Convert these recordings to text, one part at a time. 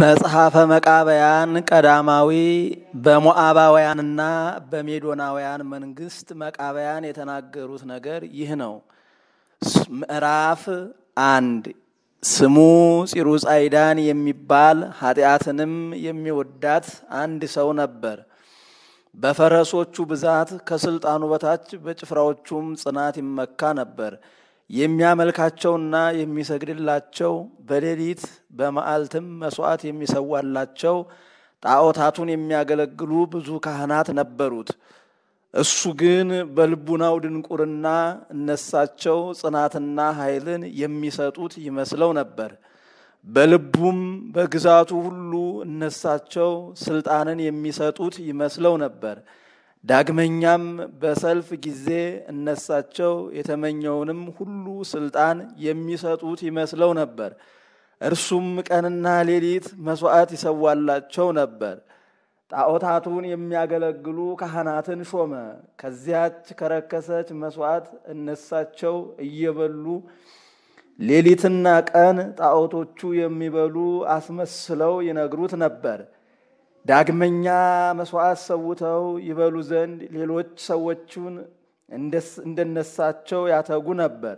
መጽሐፈ መቃብያን ቀዳማዊ በሞዓባውያንና በሜዶናውያን መንግስት መቃብያን የተናገሩት ነገር ይህ ነው። ምዕራፍ አንድ ስሙ ፂሩጻይዳን የሚባል ኃጢአትንም የሚወዳት አንድ ሰው ነበር። በፈረሶቹ ብዛት ከስልጣኑ በታች በጭፍራዎቹም ጽናት ይመካ ነበር። የሚያመልካቸውና የሚሰግድላቸው በሌሊት በመዓልትም መስዋዕት የሚሰዋላቸው ጣዖታቱን የሚያገለግሉ ብዙ ካህናት ነበሩት። እሱ ግን በልቡናው ድንቁርና እነሳቸው ጽናትና ኃይልን የሚሰጡት ይመስለው ነበር። በልቡም በግዛቱ ሁሉ እነሳቸው ስልጣንን የሚሰጡት ይመስለው ነበር። ዳግመኛም በሰልፍ ጊዜ እነሳቸው የተመኘውንም ሁሉ ስልጣን የሚሰጡት ይመስለው ነበር። እርሱም ቀንና ሌሊት መስዋዕት ይሰዋላቸው ነበር። ጣዖታቱን የሚያገለግሉ ካህናትን ሾመ። ከዚያች ከረከሰች መስዋዕት እነሳቸው እየበሉ ሌሊትና ቀን ጣዖቶቹ የሚበሉ አስመስለው ይነግሩት ነበር። ዳግመኛ መስዋዕት ሰውተው ይበሉ ዘንድ ሌሎች ሰዎቹን እንደነሳቸው ያተጉ ነበር።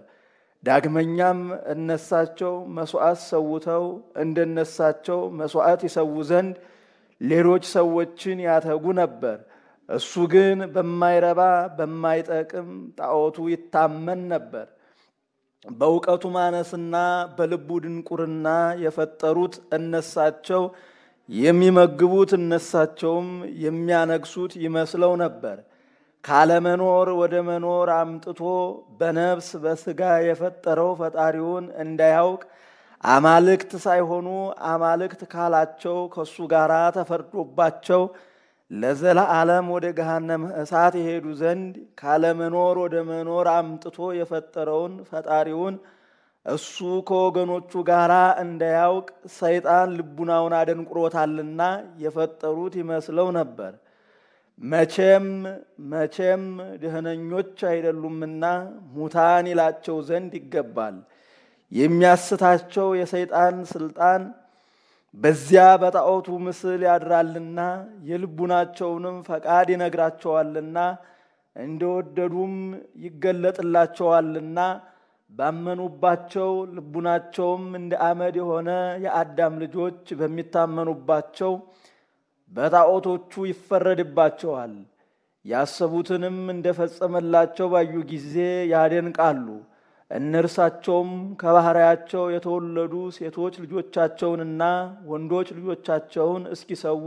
ዳግመኛም እነሳቸው መስዋዕት ሰውተው እንደነሳቸው መስዋዕት ይሰዉ ዘንድ ሌሎች ሰዎችን ያተጉ ነበር። እሱ ግን በማይረባ በማይጠቅም ጣዖቱ ይታመን ነበር። በእውቀቱ ማነስና በልቡ ድንቁርና የፈጠሩት እነሳቸው የሚመግቡት እነሳቸውም የሚያነግሱት ይመስለው ነበር። ካለመኖር ወደ መኖር አምጥቶ በነፍስ በስጋ የፈጠረው ፈጣሪውን እንዳያውቅ አማልክት ሳይሆኑ አማልክት ካላቸው ከሱ ጋር ተፈርዶባቸው ለዘለዓለም ወደ ገሃነም እሳት የሄዱ ዘንድ ካለመኖር ወደ መኖር አምጥቶ የፈጠረውን ፈጣሪውን እሱ ከወገኖቹ ጋር እንዳያውቅ ሰይጣን ልቡናውን አደንቁሮታልና የፈጠሩት ይመስለው ነበር። መቼም መቼም ደህነኞች አይደሉምና ሙታን ይላቸው ዘንድ ይገባል። የሚያስታቸው የሰይጣን ስልጣን በዚያ በጣዖቱ ምስል ያድራልና የልቡናቸውንም ፈቃድ ይነግራቸዋልና እንደወደዱም ይገለጥላቸዋልና ባመኑባቸው ልቡናቸውም እንደ አመድ የሆነ የአዳም ልጆች በሚታመኑባቸው በጣዖቶቹ ይፈረድባቸዋል። ያሰቡትንም እንደፈጸመላቸው ባዩ ጊዜ ያደንቃሉ። እነርሳቸውም ከባህሪያቸው የተወለዱ ሴቶች ልጆቻቸውንና ወንዶች ልጆቻቸውን እስኪሰዉ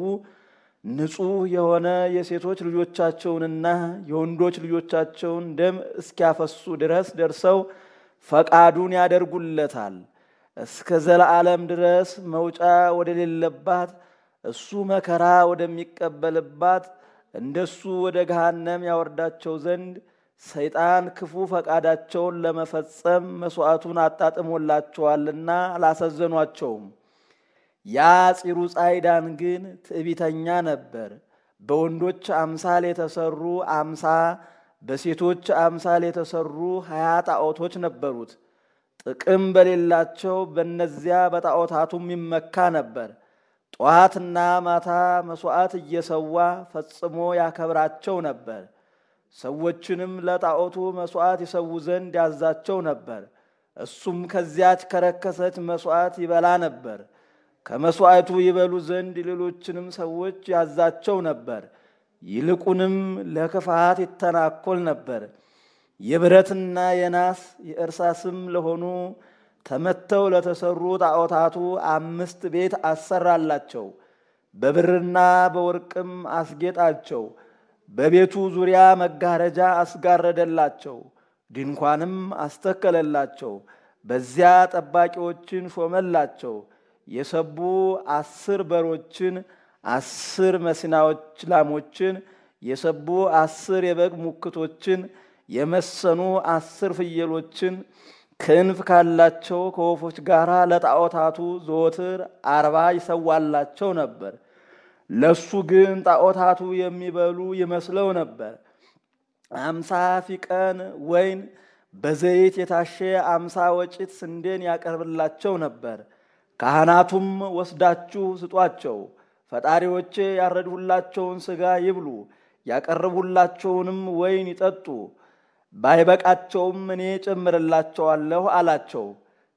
ንጹሕ የሆነ የሴቶች ልጆቻቸውንና የወንዶች ልጆቻቸውን ደም እስኪያፈሱ ድረስ ደርሰው ፈቃዱን ያደርጉለታል። እስከ ዘለዓለም ድረስ መውጫ ወደሌለባት እሱ መከራ ወደሚቀበልባት እንደሱ ወደ ገሃነም ያወርዳቸው ዘንድ ሰይጣን ክፉ ፈቃዳቸውን ለመፈጸም መስዋዕቱን አጣጥሞላቸዋልና አላሳዘኗቸውም። ያ ፂሩ ጻይዳን ግን ትዕቢተኛ ነበር። በወንዶች አምሳል የተሰሩ አምሳ በሴቶች አምሳል የተሰሩ ሀያ ጣዖቶች ነበሩት። ጥቅም በሌላቸው በነዚያ በጣዖታቱም ይመካ ነበር። ጠዋትና ማታ መሥዋዕት እየሰዋ ፈጽሞ ያከብራቸው ነበር። ሰዎችንም ለጣዖቱ መሥዋዕት ይሰዉ ዘንድ ያዛቸው ነበር። እሱም ከዚያች ከረከሰች መሥዋዕት ይበላ ነበር። ከመሥዋዕቱ ይበሉ ዘንድ ሌሎችንም ሰዎች ያዛቸው ነበር። ይልቁንም ለክፋት ይተናኮል ነበር። የብረትና የናስ የእርሳስም ለሆኑ ተመተው ለተሰሩ ጣዖታቱ አምስት ቤት አሰራላቸው፣ በብርና በወርቅም አስጌጣቸው። በቤቱ ዙሪያ መጋረጃ አስጋረደላቸው፣ ድንኳንም አስተከለላቸው። በዚያ ጠባቂዎችን ሾመላቸው። የሰቡ አስር በሮችን አስር መሲናዎች ላሞችን የሰቡ አስር የበግ ሙክቶችን የመሰኑ አስር ፍየሎችን ክንፍ ካላቸው ከወፎች ጋር ለጣዖታቱ ዘወትር አርባ ይሰዋላቸው ነበር። ለሱ ግን ጣዖታቱ የሚበሉ ይመስለው ነበር። አምሳ ፊቀን ወይን በዘይት የታሸ አምሳ ወጭት ስንዴን ያቀርብላቸው ነበር። ካህናቱም ወስዳችሁ ስጧቸው ፈጣሪዎቼ ያረድሁላቸውን ሥጋ ይብሉ፣ ያቀረብሁላቸውንም ወይን ይጠጡ፣ ባይበቃቸውም እኔ ጨምርላቸዋለሁ አላቸው።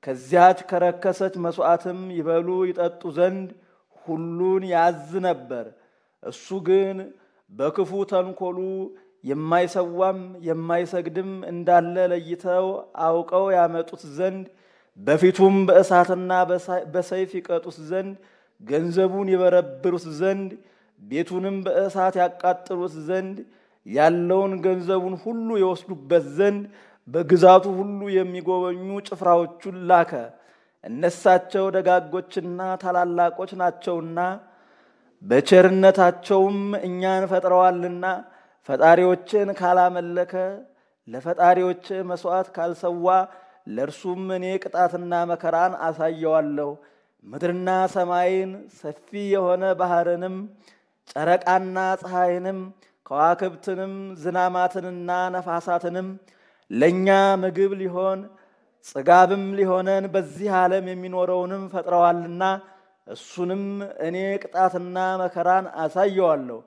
ከዚያች ከረከሰች መሥዋዕትም ይበሉ ይጠጡ ዘንድ ሁሉን ያዝ ነበር። እሱ ግን በክፉ ተንኮሉ የማይሰዋም የማይሰግድም እንዳለ ለይተው አውቀው ያመጡት ዘንድ በፊቱም በእሳትና በሰይፍ ይቀጡት ዘንድ ገንዘቡን ይበረብሩት ዘንድ ቤቱንም በእሳት ያቃጥሉት ዘንድ ያለውን ገንዘቡን ሁሉ የወስዱበት ዘንድ በግዛቱ ሁሉ የሚጎበኙ ጭፍራዎቹን ላከ። እነሳቸው ደጋጎችና ታላላቆች ናቸውና በቸርነታቸውም እኛን ፈጥረዋልና ፈጣሪዎችን ካላመለከ ለፈጣሪዎች መሥዋዕት ካልሰዋ ለእርሱም እኔ ቅጣትና መከራን አሳየዋለሁ። ምድርና ሰማይን ሰፊ የሆነ ባህርንም ጨረቃና ፀሐይንም ከዋክብትንም ዝናማትንና ነፋሳትንም ለእኛ ምግብ ሊሆን ጽጋብም ሊሆነን በዚህ ዓለም የሚኖረውንም ፈጥረዋልና እሱንም እኔ ቅጣትና መከራን አሳየዋለሁ።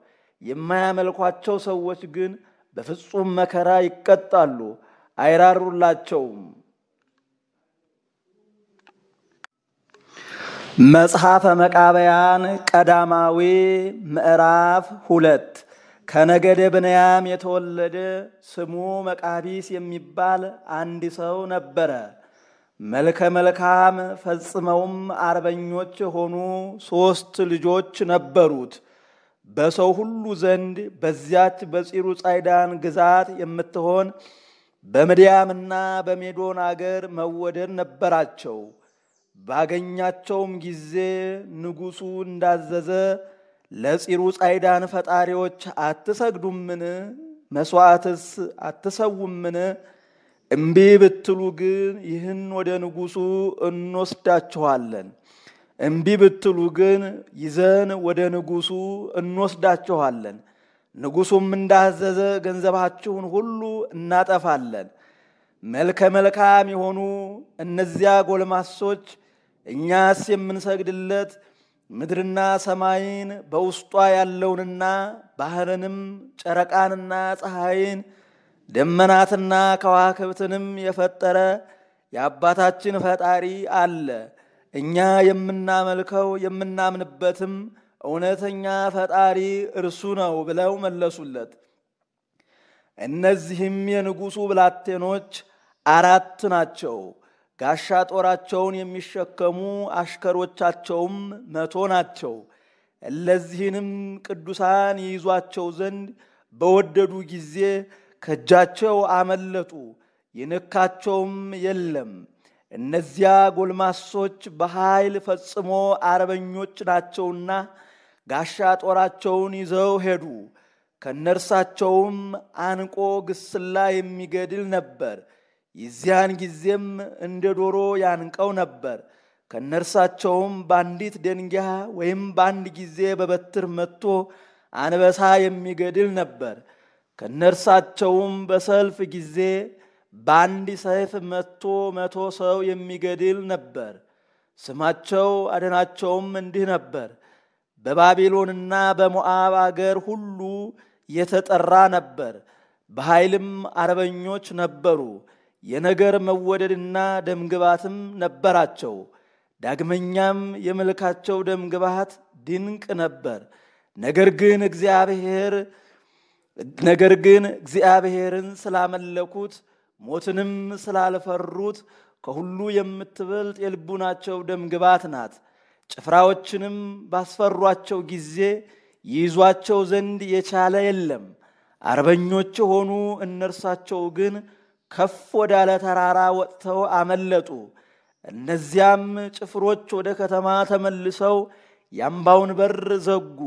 የማያመልኳቸው ሰዎች ግን በፍጹም መከራ ይቀጣሉ፣ አይራሩላቸውም። መጽሐፈ መቃበያን ቀዳማዊ ምዕራፍ ሁለት ከነገደ ብንያም የተወለደ ስሙ መቃቢስ የሚባል አንድ ሰው ነበረ። መልከ መልካም ፈጽመውም አርበኞች የሆኑ ሦስት ልጆች ነበሩት። በሰው ሁሉ ዘንድ በዚያች በፂሩ ጻይዳን ግዛት የምትሆን በምድያምና በሜዶን አገር መወደድ ነበራቸው። ባገኛቸውም ጊዜ ንጉሡ እንዳዘዘ ለፂሩ ጻይዳን ፈጣሪዎች አትሰግዱምን? መሥዋዕትስ አትሰውምን? እምቢ ብትሉ ግን ይህን ወደ ንጉሡ እንወስዳችኋለን። እምቢ ብትሉ ግን ይዘን ወደ ንጉሡ እንወስዳችኋለን። ንጉሡም እንዳዘዘ ገንዘባችሁን ሁሉ እናጠፋለን። መልከ መልካም የሆኑ እነዚያ ጎልማሶች እኛስ የምንሰግድለት ምድርና ሰማይን በውስጧ ያለውንና ባህርንም ጨረቃንና ፀሐይን ደመናትና ከዋክብትንም የፈጠረ የአባታችን ፈጣሪ አለ። እኛ የምናመልከው የምናምንበትም እውነተኛ ፈጣሪ እርሱ ነው ብለው መለሱለት። እነዚህም የንጉሡ ብላቴኖች አራት ናቸው። ጋሻ ጦራቸውን የሚሸከሙ አሽከሮቻቸውም መቶ ናቸው። እለዚህንም ቅዱሳን ይይዟቸው ዘንድ በወደዱ ጊዜ ከእጃቸው አመለጡ፣ የነካቸውም የለም። እነዚያ ጎልማሶች በኃይል ፈጽሞ አርበኞች ናቸውና ጋሻ ጦራቸውን ይዘው ሄዱ። ከነርሳቸውም አንቆ ግስላ የሚገድል ነበር። የዚያን ጊዜም እንደ ዶሮ ያንቀው ነበር። ከነርሳቸውም በአንዲት ደንጊያ ወይም በአንድ ጊዜ በበትር መጥቶ አንበሳ የሚገድል ነበር። ከነርሳቸውም በሰልፍ ጊዜ በአንድ ሰይፍ መጥቶ መቶ ሰው የሚገድል ነበር። ስማቸው አደናቸውም እንዲህ ነበር፣ በባቢሎንና በሞዓብ አገር ሁሉ የተጠራ ነበር። በኃይልም አርበኞች ነበሩ። የነገር መወደድና ደምግባትም ነበራቸው። ዳግመኛም የመልካቸው ደምግባት ድንቅ ነበር። ነገር ግን እግዚአብሔር ነገር ግን እግዚአብሔርን ስላመለኩት ሞትንም ስላልፈሩት ከሁሉ የምትበልጥ የልቡናቸው ደምግባት ናት። ጭፍራዎችንም ባስፈሯቸው ጊዜ ይይዟቸው ዘንድ የቻለ የለም። አርበኞች የሆኑ እነርሳቸው ግን ከፍ ወዳለ ተራራ ወጥተው አመለጡ። እነዚያም ጭፍሮች ወደ ከተማ ተመልሰው የአምባውን በር ዘጉ።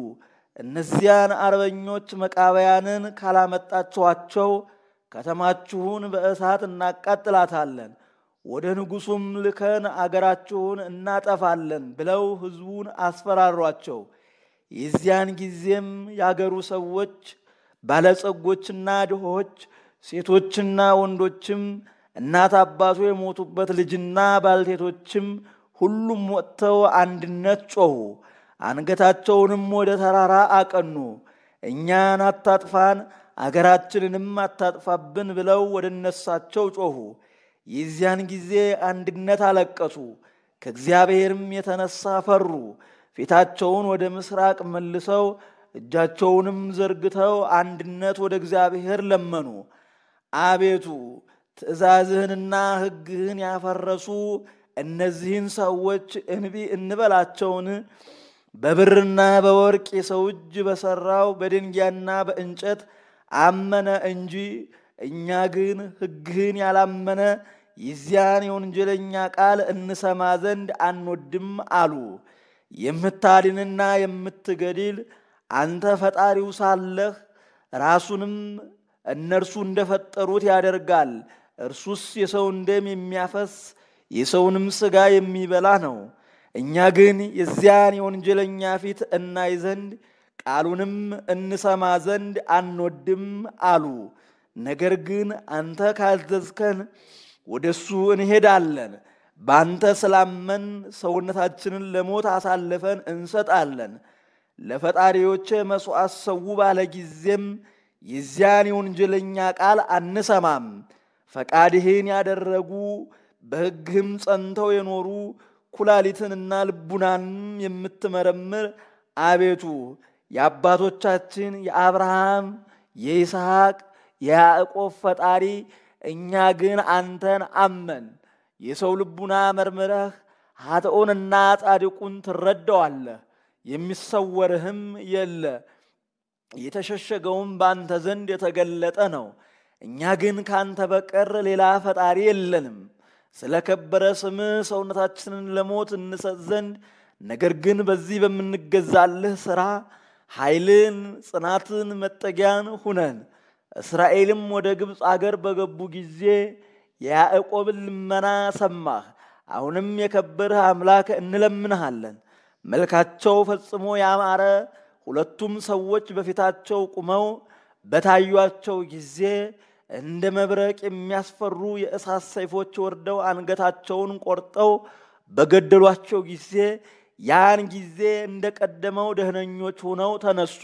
እነዚያን አርበኞች መቃበያንን ካላመጣችኋቸው ከተማችሁን በእሳት እናቃጥላታለን፣ ወደ ንጉሡም ልከን አገራችሁን እናጠፋለን ብለው ሕዝቡን አስፈራሯቸው። የዚያን ጊዜም የአገሩ ሰዎች ባለጸጎችና ድሆች ሴቶችና ወንዶችም እናት አባቱ የሞቱበት ልጅና ባልቴቶችም ሁሉም ወጥተው አንድነት ጮኹ፣ አንገታቸውንም ወደ ተራራ አቀኑ። እኛን አታጥፋን፣ አገራችንንም አታጥፋብን ብለው ወደ ነሳቸው ጮኹ። የዚያን ጊዜ አንድነት አለቀሱ፣ ከእግዚአብሔርም የተነሳ ፈሩ። ፊታቸውን ወደ ምስራቅ መልሰው እጃቸውንም ዘርግተው አንድነት ወደ እግዚአብሔር ለመኑ። አቤቱ ትእዛዝህንና ሕግህን ያፈረሱ እነዚህን ሰዎች እንቢ እንበላቸውን? በብርና በወርቅ የሰው እጅ በሰራው በድንጋይና በእንጨት አመነ እንጂ እኛ ግን ሕግህን ያላመነ ይዚያን የወንጀለኛ ቃል እንሰማ ዘንድ አንወድም አሉ። የምታድንና የምትገድል አንተ ፈጣሪው ሳለህ ራሱንም እነርሱ እንደፈጠሩት ያደርጋል። እርሱስ የሰውን ደም የሚያፈስ የሰውንም ሥጋ የሚበላ ነው። እኛ ግን የዚያን የወንጀለኛ ፊት እናይ ዘንድ ቃሉንም እንሰማ ዘንድ አንወድም አሉ። ነገር ግን አንተ ካዘዝከን ወደ እሱ እንሄዳለን፣ በአንተ ስላመን ሰውነታችንን ለሞት አሳልፈን እንሰጣለን። ለፈጣሪዎች መሥዋዕት ሰው ባለ ጊዜም የዚያን የወንጀለኛ ቃል አንሰማም። ፈቃድህን ያደረጉ በሕግህም ጸንተው የኖሩ ኩላሊትንና ልቡናንም የምትመረምር አቤቱ የአባቶቻችን የአብርሃም የይስሐቅ የያዕቆብ ፈጣሪ እኛ ግን አንተን አመን። የሰው ልቡና መርምረህ ኃጥኡንና ጻድቁን ትረዳዋለህ፣ የሚሰወርህም የለ የተሸሸገውም ባንተ ዘንድ የተገለጠ ነው። እኛ ግን ካንተ በቀር ሌላ ፈጣሪ የለንም። ስለ ከበረ ስም ሰውነታችንን ለሞት እንሰጥ ዘንድ ነገር ግን በዚህ በምንገዛልህ ሥራ ኃይልን፣ ጽናትን፣ መጠጊያን ሁነን። እስራኤልም ወደ ግብፅ አገር በገቡ ጊዜ የያዕቆብን ልመና ሰማህ። አሁንም የከበርህ አምላክ እንለምንሃለን። መልካቸው ፈጽሞ ያማረ ሁለቱም ሰዎች በፊታቸው ቁመው በታዩቸው ጊዜ እንደ መብረቅ የሚያስፈሩ የእሳት ሰይፎች ወርደው አንገታቸውን ቆርጠው በገደሏቸው ጊዜ ያን ጊዜ እንደቀደመው ደህነኞች ሆነው ተነሱ።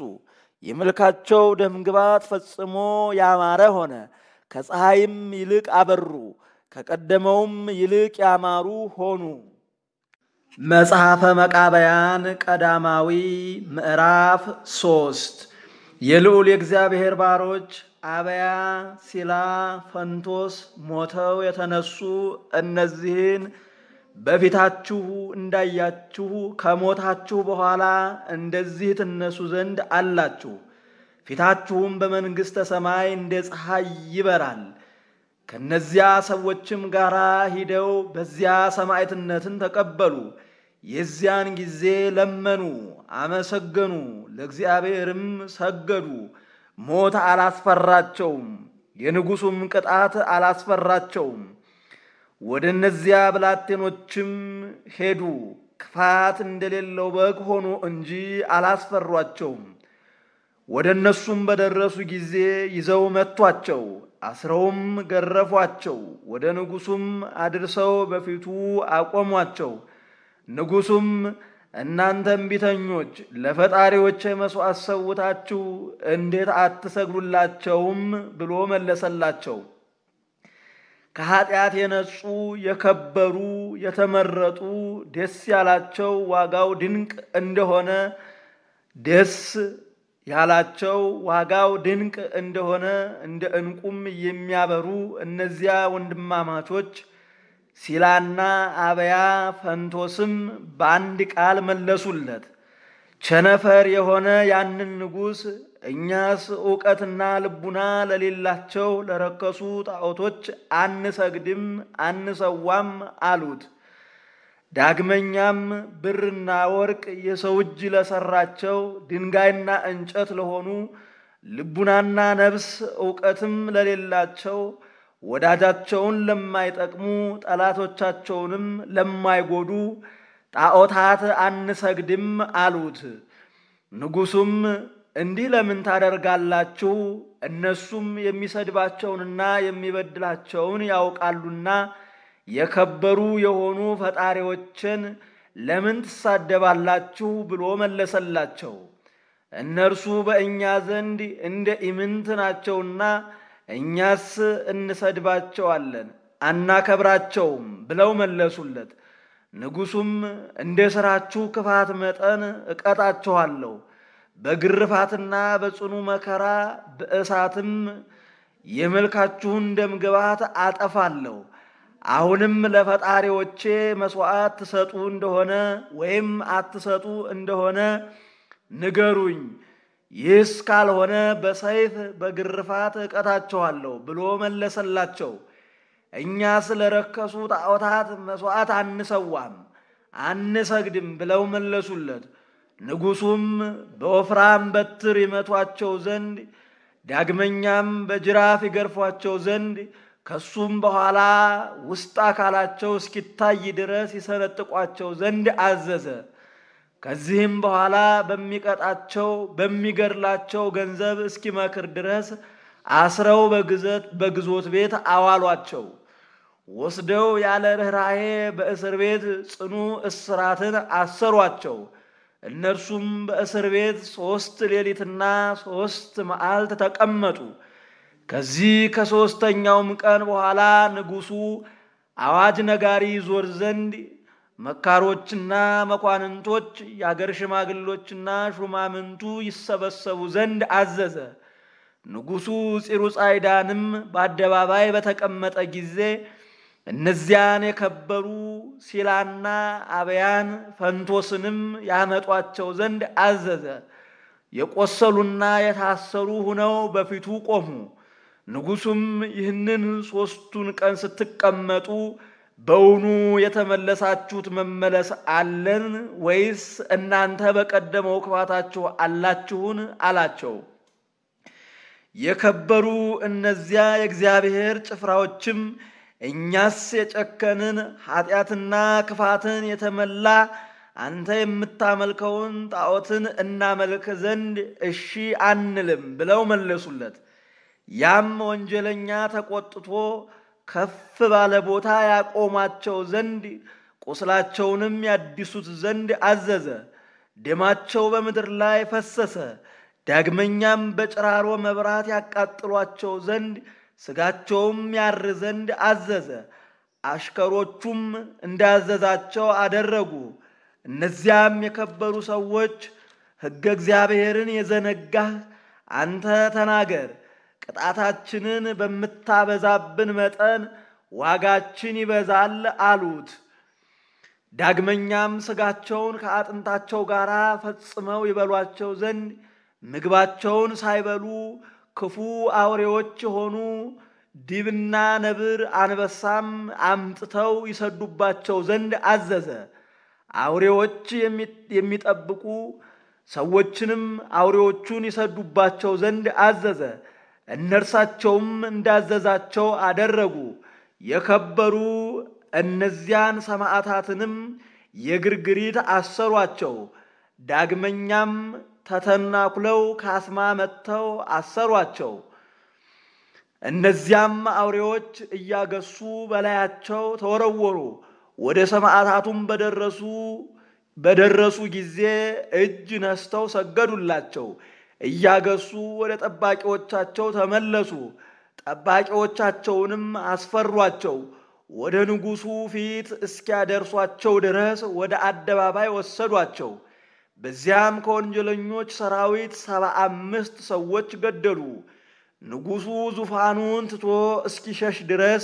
የመልካቸው ደምግባት ፈጽሞ ያማረ ሆነ። ከፀሐይም ይልቅ አበሩ፣ ከቀደመውም ይልቅ ያማሩ ሆኑ። መጽሐፈ መቃበያን ቀዳማዊ ምዕራፍ ሶስት የልዑል የእግዚአብሔር ባሮች አበያ፣ ሲላ፣ ፈንቶስ ሞተው የተነሱ እነዚህን በፊታችሁ እንዳያችሁ ከሞታችሁ በኋላ እንደዚህ ትነሱ ዘንድ አላችሁ። ፊታችሁም በመንግሥተ ሰማይ እንደ ፀሐይ ይበራል። ከነዚያ ሰዎችም ጋር ሂደው በዚያ ሰማዕትነትን ተቀበሉ። የዚያን ጊዜ ለመኑ፣ አመሰገኑ፣ ለእግዚአብሔርም ሰገዱ። ሞት አላስፈራቸውም፣ የንጉሡም ቅጣት አላስፈራቸውም። ወደ እነዚያ ብላቴኖችም ሄዱ፣ ክፋት እንደሌለው በግ ሆኖ እንጂ አላስፈሯቸውም። ወደ እነሱም በደረሱ ጊዜ ይዘው መቷቸው። አስረውም ገረፏቸው። ወደ ንጉሱም አድርሰው በፊቱ አቆሟቸው። ንጉሱም እናንተ እምቢተኞች፣ ለፈጣሪዎች መስዋዕት ሰውታችሁ እንዴት አትሰግዱላቸውም ብሎ መለሰላቸው። ከኃጢአት የነጹ የከበሩ የተመረጡ ደስ ያላቸው ዋጋው ድንቅ እንደሆነ ደስ ያላቸው ዋጋው ድንቅ እንደሆነ እንደ እንቁም የሚያበሩ እነዚያ ወንድማማቾች ሲላና አበያ ፈንቶስም በአንድ ቃል መለሱለት። ቸነፈር የሆነ ያንን ንጉሥ እኛስ እውቀትና ልቡና ለሌላቸው ለረከሱ ጣዖቶች አንሰግድም፣ አንሰዋም አሉት። ዳግመኛም ብርና ወርቅ የሰው እጅ ለሰራቸው ድንጋይና እንጨት ለሆኑ ልቡናና ነብስ እውቀትም ለሌላቸው ወዳጃቸውን ለማይጠቅሙ ጠላቶቻቸውንም ለማይጎዱ ጣዖታት አንሰግድም አሉት። ንጉሱም እንዲህ ለምን ታደርጋላችሁ? እነሱም የሚሰድባቸውንና የሚበድላቸውን ያውቃሉና የከበሩ የሆኑ ፈጣሪዎችን ለምን ትሳደባላችሁ ብሎ መለሰላቸው። እነርሱ በእኛ ዘንድ እንደ ኢምንት ናቸውና እኛስ እንሰድባቸዋለን አናከብራቸውም ብለው መለሱለት። ንጉሡም እንደ ሥራችሁ ክፋት መጠን እቀጣችኋለሁ፣ በግርፋትና በጽኑ መከራ በእሳትም የመልካችሁን ደምግባት አጠፋለሁ አሁንም ለፈጣሪዎቼ መስዋዕት ትሰጡ እንደሆነ ወይም አትሰጡ እንደሆነ ንገሩኝ። ይህስ ካልሆነ በሰይፍ በግርፋት እቀጣቸዋለሁ ብሎ መለሰላቸው። እኛ ስለረከሱ ጣዖታት መስዋዕት አንሰዋም አንሰግድም ብለው መለሱለት። ንጉሱም በወፍራም በትር ይመቷቸው ዘንድ ዳግመኛም በጅራፍ ይገርፏቸው ዘንድ ከሱም በኋላ ውስጥ አካላቸው እስኪታይ ድረስ ይሰነጥቋቸው ዘንድ አዘዘ። ከዚህም በኋላ በሚቀጣቸው በሚገድላቸው ገንዘብ እስኪመክር ድረስ አስረው በግዞት ቤት አዋሏቸው። ወስደው ያለ ርኅራሄ በእስር ቤት ጽኑ እስራትን አሰሯቸው። እነርሱም በእስር ቤት ሦስት ሌሊትና ሦስት መዓልት ተቀመጡ። ከዚህ ከሦስተኛውም ቀን በኋላ ንጉሡ አዋጅ ነጋሪ ይዞር ዘንድ መካሮችና መኳንንቶች የአገር ሽማግሎችና ሹማምንቱ ይሰበሰቡ ዘንድ አዘዘ። ንጉሡ ጻይዳንም በአደባባይ በተቀመጠ ጊዜ እነዚያን የከበሩ ሲላና አበያን ፈንቶስንም ያመጧቸው ዘንድ አዘዘ። የቆሰሉና የታሰሩ ሁነው በፊቱ ቆሙ። ንጉሱም ይህንን ሦስቱን ቀን ስትቀመጡ በውኑ የተመለሳችሁት መመለስ አለን ወይስ እናንተ በቀደመው ክፋታችሁ አላችሁን? አላቸው። የከበሩ እነዚያ የእግዚአብሔር ጭፍራዎችም እኛስ የጨከንን ኃጢአትና ክፋትን የተመላ አንተ የምታመልከውን ጣዖትን እናመልክ ዘንድ እሺ አንልም ብለው መለሱለት። ያም ወንጀለኛ ተቆጥቶ ከፍ ባለ ቦታ ያቆማቸው ዘንድ ቁስላቸውንም ያድሱት ዘንድ አዘዘ። ደማቸው በምድር ላይ ፈሰሰ። ዳግመኛም በጭራሮ መብራት ያቃጥሏቸው ዘንድ ስጋቸውም ያር ዘንድ አዘዘ። አሽከሮቹም እንዳዘዛቸው አደረጉ። እነዚያም የከበሩ ሰዎች ሕገ እግዚአብሔርን የዘነጋህ አንተ ተናገር ቅጣታችንን በምታበዛብን መጠን ዋጋችን ይበዛል አሉት። ዳግመኛም ስጋቸውን ከአጥንታቸው ጋር ፈጽመው ይበሏቸው ዘንድ ምግባቸውን ሳይበሉ ክፉ አውሬዎች የሆኑ ዲብና ነብር አንበሳም አምጥተው ይሰዱባቸው ዘንድ አዘዘ። አውሬዎች የሚጠብቁ ሰዎችንም አውሬዎቹን ይሰዱባቸው ዘንድ አዘዘ። እነርሳቸውም እንዳዘዛቸው አደረጉ። የከበሩ እነዚያን ሰማዕታትንም የግርግሪት አሰሯቸው። ዳግመኛም ተተናኩለው ካስማ መጥተው አሰሯቸው። እነዚያም አውሬዎች እያገሱ በላያቸው ተወረወሩ። ወደ ሰማዕታቱም በደረሱ በደረሱ ጊዜ እጅ ነስተው ሰገዱላቸው። እያገሱ ወደ ጠባቂዎቻቸው ተመለሱ። ጠባቂዎቻቸውንም አስፈሯቸው። ወደ ንጉሡ ፊት እስኪያደርሷቸው ድረስ ወደ አደባባይ ወሰዷቸው። በዚያም ከወንጀለኞች ሰራዊት ሰባ አምስት ሰዎች ገደሉ። ንጉሡ ዙፋኑን ትቶ እስኪሸሽ ድረስ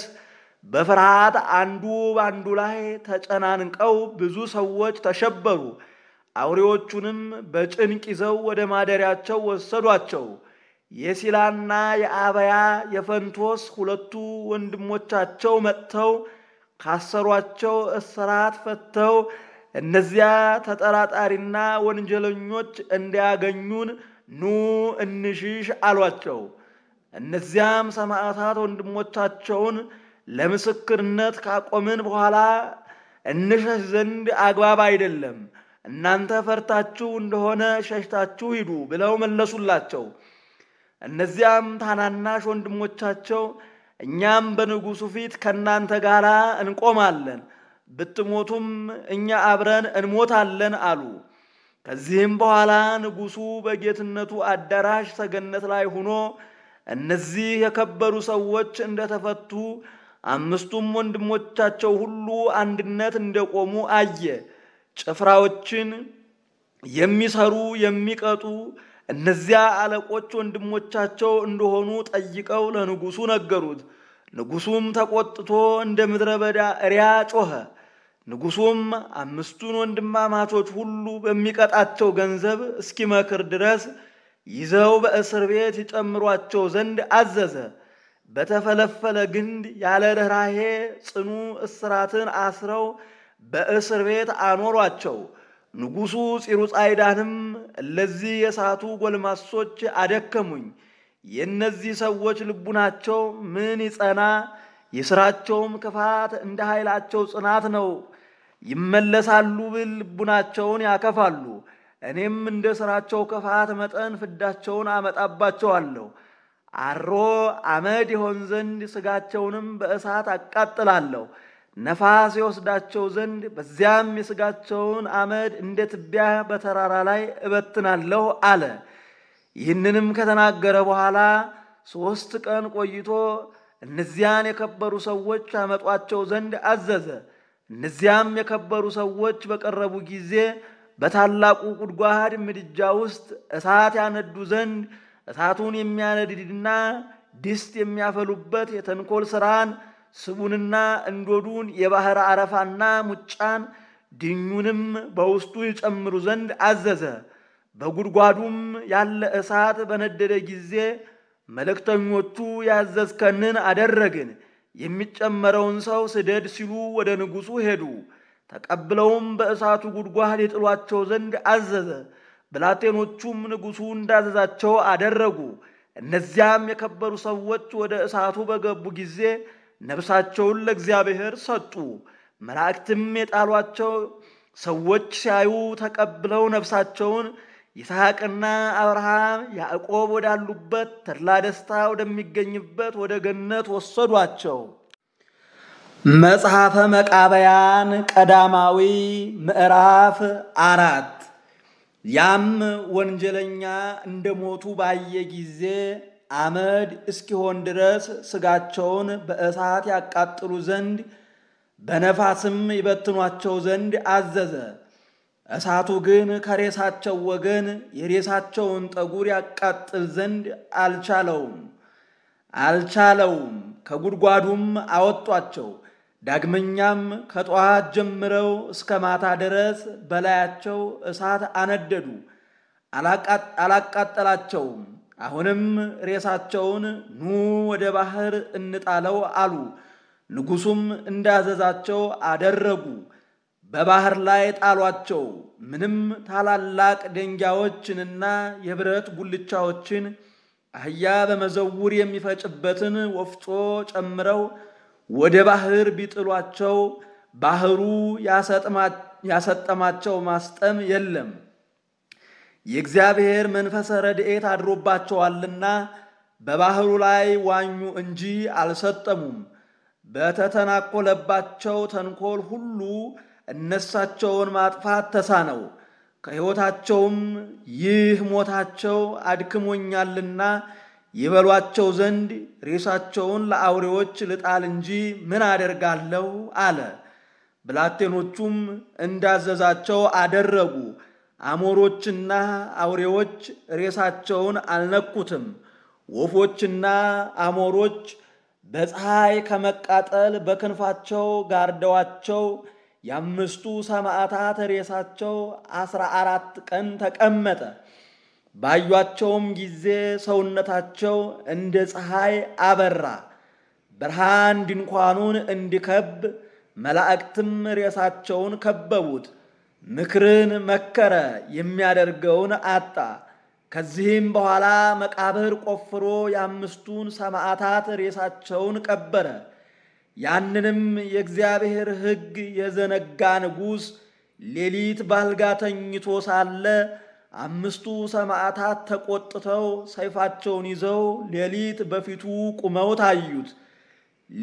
በፍርሃት አንዱ በአንዱ ላይ ተጨናንቀው ብዙ ሰዎች ተሸበሩ። አውሬዎቹንም በጭንቅ ይዘው ወደ ማደሪያቸው ወሰዷቸው። የሲላና የአበያ የፈንቶስ ሁለቱ ወንድሞቻቸው መጥተው ካሰሯቸው እስራት ፈተው እነዚያ ተጠራጣሪና ወንጀለኞች እንዲያገኙን ኑ እንሽሽ አሏቸው። እነዚያም ሰማዕታት ወንድሞቻቸውን ለምስክርነት ካቆምን በኋላ እንሸሽ ዘንድ አግባብ አይደለም እናንተ ፈርታችሁ እንደሆነ ሸሽታችሁ ሂዱ ብለው መለሱላቸው። እነዚያም ታናናሽ ወንድሞቻቸው እኛም በንጉሡ ፊት ከእናንተ ጋር እንቆማለን፣ ብትሞቱም እኛ አብረን እንሞታለን አሉ። ከዚህም በኋላ ንጉሡ በጌትነቱ አዳራሽ ሰገነት ላይ ሆኖ እነዚህ የከበሩ ሰዎች እንደተፈቱ አምስቱም ወንድሞቻቸው ሁሉ አንድነት እንደቆሙ አየ። ጭፍራዎችን የሚሰሩ የሚቀጡ እነዚያ አለቆች ወንድሞቻቸው እንደሆኑ ጠይቀው ለንጉሱ ነገሩት። ንጉሱም ተቆጥቶ እንደ ምድረ በዳ እሪያ ጮኸ። ንጉሱም አምስቱን ወንድማማቾች ሁሉ በሚቀጣቸው ገንዘብ እስኪመክር ድረስ ይዘው በእስር ቤት ይጨምሯቸው ዘንድ አዘዘ። በተፈለፈለ ግንድ ያለ ርኅራሄ ጽኑ እስራትን አስረው በእስር ቤት አኖሯቸው። ንጉሡ ፂሩጻይዳንም እለዚህ የሳቱ ጎልማሶች አደከሙኝ፣ የእነዚህ ሰዎች ልቡናቸው ምን ይጸና፣ የሥራቸውም ክፋት እንደ ኃይላቸው ጽናት ነው። ይመለሳሉ ብል ልቡናቸውን ያከፋሉ፣ እኔም እንደ ሥራቸው ክፋት መጠን ፍዳቸውን አመጣባቸዋለሁ። አሮ አመድ ይሆን ዘንድ ሥጋቸውንም በእሳት አቃጥላለሁ። ነፋስ የወስዳቸው ዘንድ በዚያም የሥጋቸውን አመድ እንደ ትቢያ በተራራ ላይ እበትናለሁ አለ። ይህንንም ከተናገረ በኋላ ሦስት ቀን ቆይቶ እነዚያን የከበሩ ሰዎች ያመጧቸው ዘንድ አዘዘ። እነዚያም የከበሩ ሰዎች በቀረቡ ጊዜ በታላቁ ጉድጓድ ምድጃ ውስጥ እሳት ያነዱ ዘንድ እሳቱን የሚያነድድና ድስት የሚያፈሉበት የተንኮል ሥራን ስቡንና እንዶዱን የባህር አረፋና ሙጫን ድኙንም በውስጡ ይጨምሩ ዘንድ አዘዘ። በጉድጓዱም ያለ እሳት በነደደ ጊዜ መልእክተኞቹ ያዘዝከንን አደረግን፣ የሚጨመረውን ሰው ስደድ ሲሉ ወደ ንጉሡ ሄዱ። ተቀብለውም በእሳቱ ጉድጓድ የጥሏቸው ዘንድ አዘዘ። ብላቴኖቹም ንጉሡ እንዳዘዛቸው አደረጉ። እነዚያም የከበሩ ሰዎች ወደ እሳቱ በገቡ ጊዜ ነፍሳቸውን ለእግዚአብሔር ሰጡ። መላእክትም የጣሏቸው ሰዎች ሲያዩ ተቀብለው ነፍሳቸውን ይስሐቅና አብርሃም ያዕቆብ ወዳሉበት ተድላ ደስታ ወደሚገኝበት ወደ ገነት ወሰዷቸው። መጽሐፈ መቃበያን ቀዳማዊ ምዕራፍ አራት ያም ወንጀለኛ እንደሞቱ ባየ ጊዜ አመድ እስኪሆን ድረስ ስጋቸውን በእሳት ያቃጥሉ ዘንድ በነፋስም ይበትኗቸው ዘንድ አዘዘ። እሳቱ ግን ከሬሳቸው ወገን የሬሳቸውን ጠጉር ያቃጥል ዘንድ አልቻለውም አልቻለውም። ከጉድጓዱም አወጧቸው። ዳግመኛም ከጠዋት ጀምረው እስከ ማታ ድረስ በላያቸው እሳት አነደዱ፣ አላቃጠላቸውም። አሁንም ሬሳቸውን ኑ ወደ ባህር እንጣለው አሉ። ንጉሡም እንዳዘዛቸው አደረጉ። በባህር ላይ ጣሏቸው። ምንም ታላላቅ ደንጊያዎችንና የብረት ጉልቻዎችን አህያ በመዘውር የሚፈጭበትን ወፍጮ ጨምረው ወደ ባህር ቢጥሏቸው ባህሩ ያሰጠማቸው ማስጠም የለም። የእግዚአብሔር መንፈሰ ረድኤት አድሮባቸዋልና በባህሩ ላይ ዋኙ እንጂ አልሰጠሙም። በተተናኮለባቸው ተንኮል ሁሉ እነሳቸውን ማጥፋት ተሳነው። ከሕይወታቸውም ይህ ሞታቸው አድክሞኛልና ይበሏቸው ዘንድ ሬሳቸውን ለአውሬዎች ልጣል እንጂ ምን አደርጋለሁ አለ። ብላቴኖቹም እንዳዘዛቸው አደረጉ። አሞሮችና አውሬዎች ሬሳቸውን አልነኩትም። ወፎችና አሞሮች በፀሐይ ከመቃጠል በክንፋቸው ጋርደዋቸው የአምስቱ ሰማዕታት ሬሳቸው አስራ አራት ቀን ተቀመጠ። ባዩአቸውም ጊዜ ሰውነታቸው እንደ ፀሐይ አበራ። ብርሃን ድንኳኑን እንዲከብ መላእክትም ሬሳቸውን ከበቡት። ምክርን መከረ፣ የሚያደርገውን አጣ። ከዚህም በኋላ መቃብር ቆፍሮ የአምስቱን ሰማዕታት ሬሳቸውን ቀበረ። ያንንም የእግዚአብሔር ሕግ የዘነጋ ንጉሥ ሌሊት ባልጋ ተኝቶ ሳለ አምስቱ ሰማዕታት ተቆጥተው ሰይፋቸውን ይዘው ሌሊት በፊቱ ቁመው ታዩት።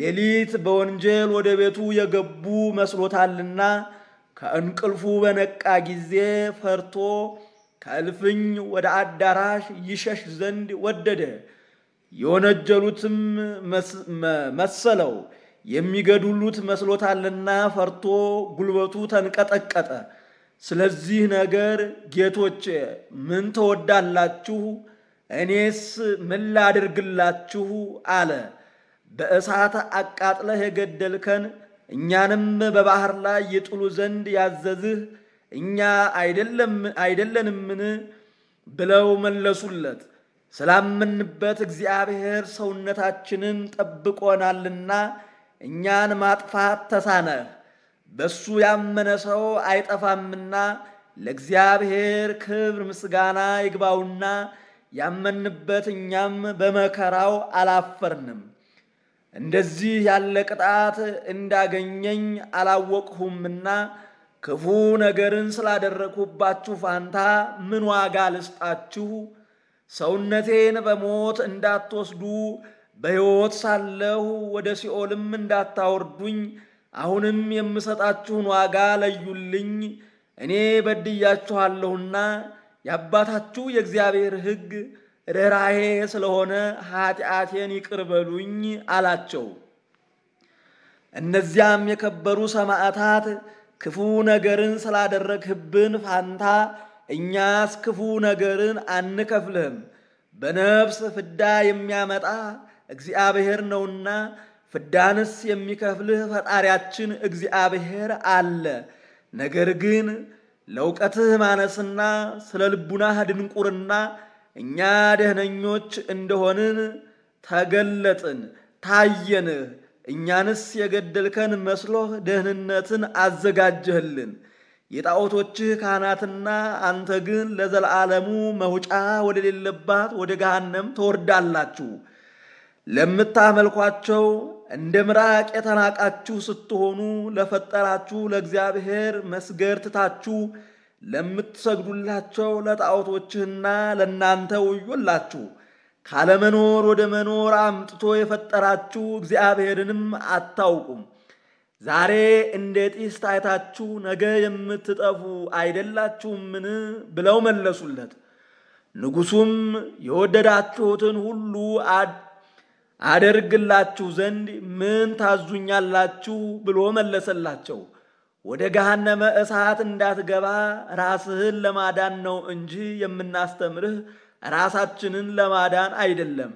ሌሊት በወንጀል ወደ ቤቱ የገቡ መስሎታልና ከእንቅልፉ በነቃ ጊዜ ፈርቶ ከእልፍኝ ወደ አዳራሽ ይሸሽ ዘንድ ወደደ። የወነጀሉትም መሰለው፣ የሚገድሉት መስሎታልና ፈርቶ ጉልበቱ ተንቀጠቀጠ። ስለዚህ ነገር ጌቶቼ ምን ትወዳላችሁ? እኔስ ምን ላድርግላችሁ? አለ። በእሳት አቃጥለህ የገደልከን እኛንም በባህር ላይ ይጥሉ ዘንድ ያዘዝህ እኛ አይደለንምን? ብለው መለሱለት። ስላመንበት እግዚአብሔር ሰውነታችንን ጠብቆናልና እኛን ማጥፋት ተሳነህ። በሱ ያመነ ሰው አይጠፋምና ለእግዚአብሔር ክብር ምስጋና ይግባውና ያመንበት እኛም በመከራው አላፈርንም። እንደዚህ ያለ ቅጣት እንዳገኘኝ አላወቅሁምና ክፉ ነገርን ስላደረግሁባችሁ ፋንታ ምን ዋጋ ልስጣችሁ? ሰውነቴን በሞት እንዳትወስዱ በሕይወት ሳለሁ ወደ ሲኦልም እንዳታወርዱኝ አሁንም የምሰጣችሁን ዋጋ ለዩልኝ። እኔ በድያችኋለሁና የአባታችሁ የእግዚአብሔር ሕግ ርኅራሄ ስለሆነ ኃጢአቴን ይቅርበሉኝ አላቸው። እነዚያም የከበሩ ሰማዕታት ክፉ ነገርን ስላደረግህብን ፋንታ እኛስ ክፉ ነገርን አንከፍልህም፣ በነፍስ ፍዳ የሚያመጣ እግዚአብሔር ነውና ፍዳንስ የሚከፍልህ ፈጣሪያችን እግዚአብሔር አለ። ነገር ግን ለእውቀትህ ማነስና ስለ ልቡናህ ድንቁርና እኛ ደህነኞች እንደሆንን ተገለጥን፣ ታየንህ። እኛንስ የገደልከን መስሎህ ደህንነትን አዘጋጀህልን። የጣዖቶችህ ካህናትና አንተ ግን ለዘላለሙ መውጫ ወደሌለባት ወደ ገሃነም ትወርዳላችሁ። ለምታመልኳቸው እንደ ምራቅ የተናቃችሁ ስትሆኑ ለፈጠራችሁ ለእግዚአብሔር መስገድ ትታችሁ ለምትሰግዱላቸው ለጣዖቶችህና ለእናንተ ውዮላችሁ። ካለመኖር ወደ መኖር አምጥቶ የፈጠራችሁ እግዚአብሔርንም አታውቁም። ዛሬ እንደ ጢስ ታይታችሁ ነገ የምትጠፉ አይደላችሁምን? ብለው መለሱለት። ንጉሡም የወደዳችሁትን ሁሉ አደርግላችሁ ዘንድ ምን ታዙኛላችሁ? ብሎ መለሰላቸው። ወደ ገሃነመ እሳት እንዳትገባ ራስህን ለማዳን ነው እንጂ የምናስተምርህ ራሳችንን ለማዳን አይደለም።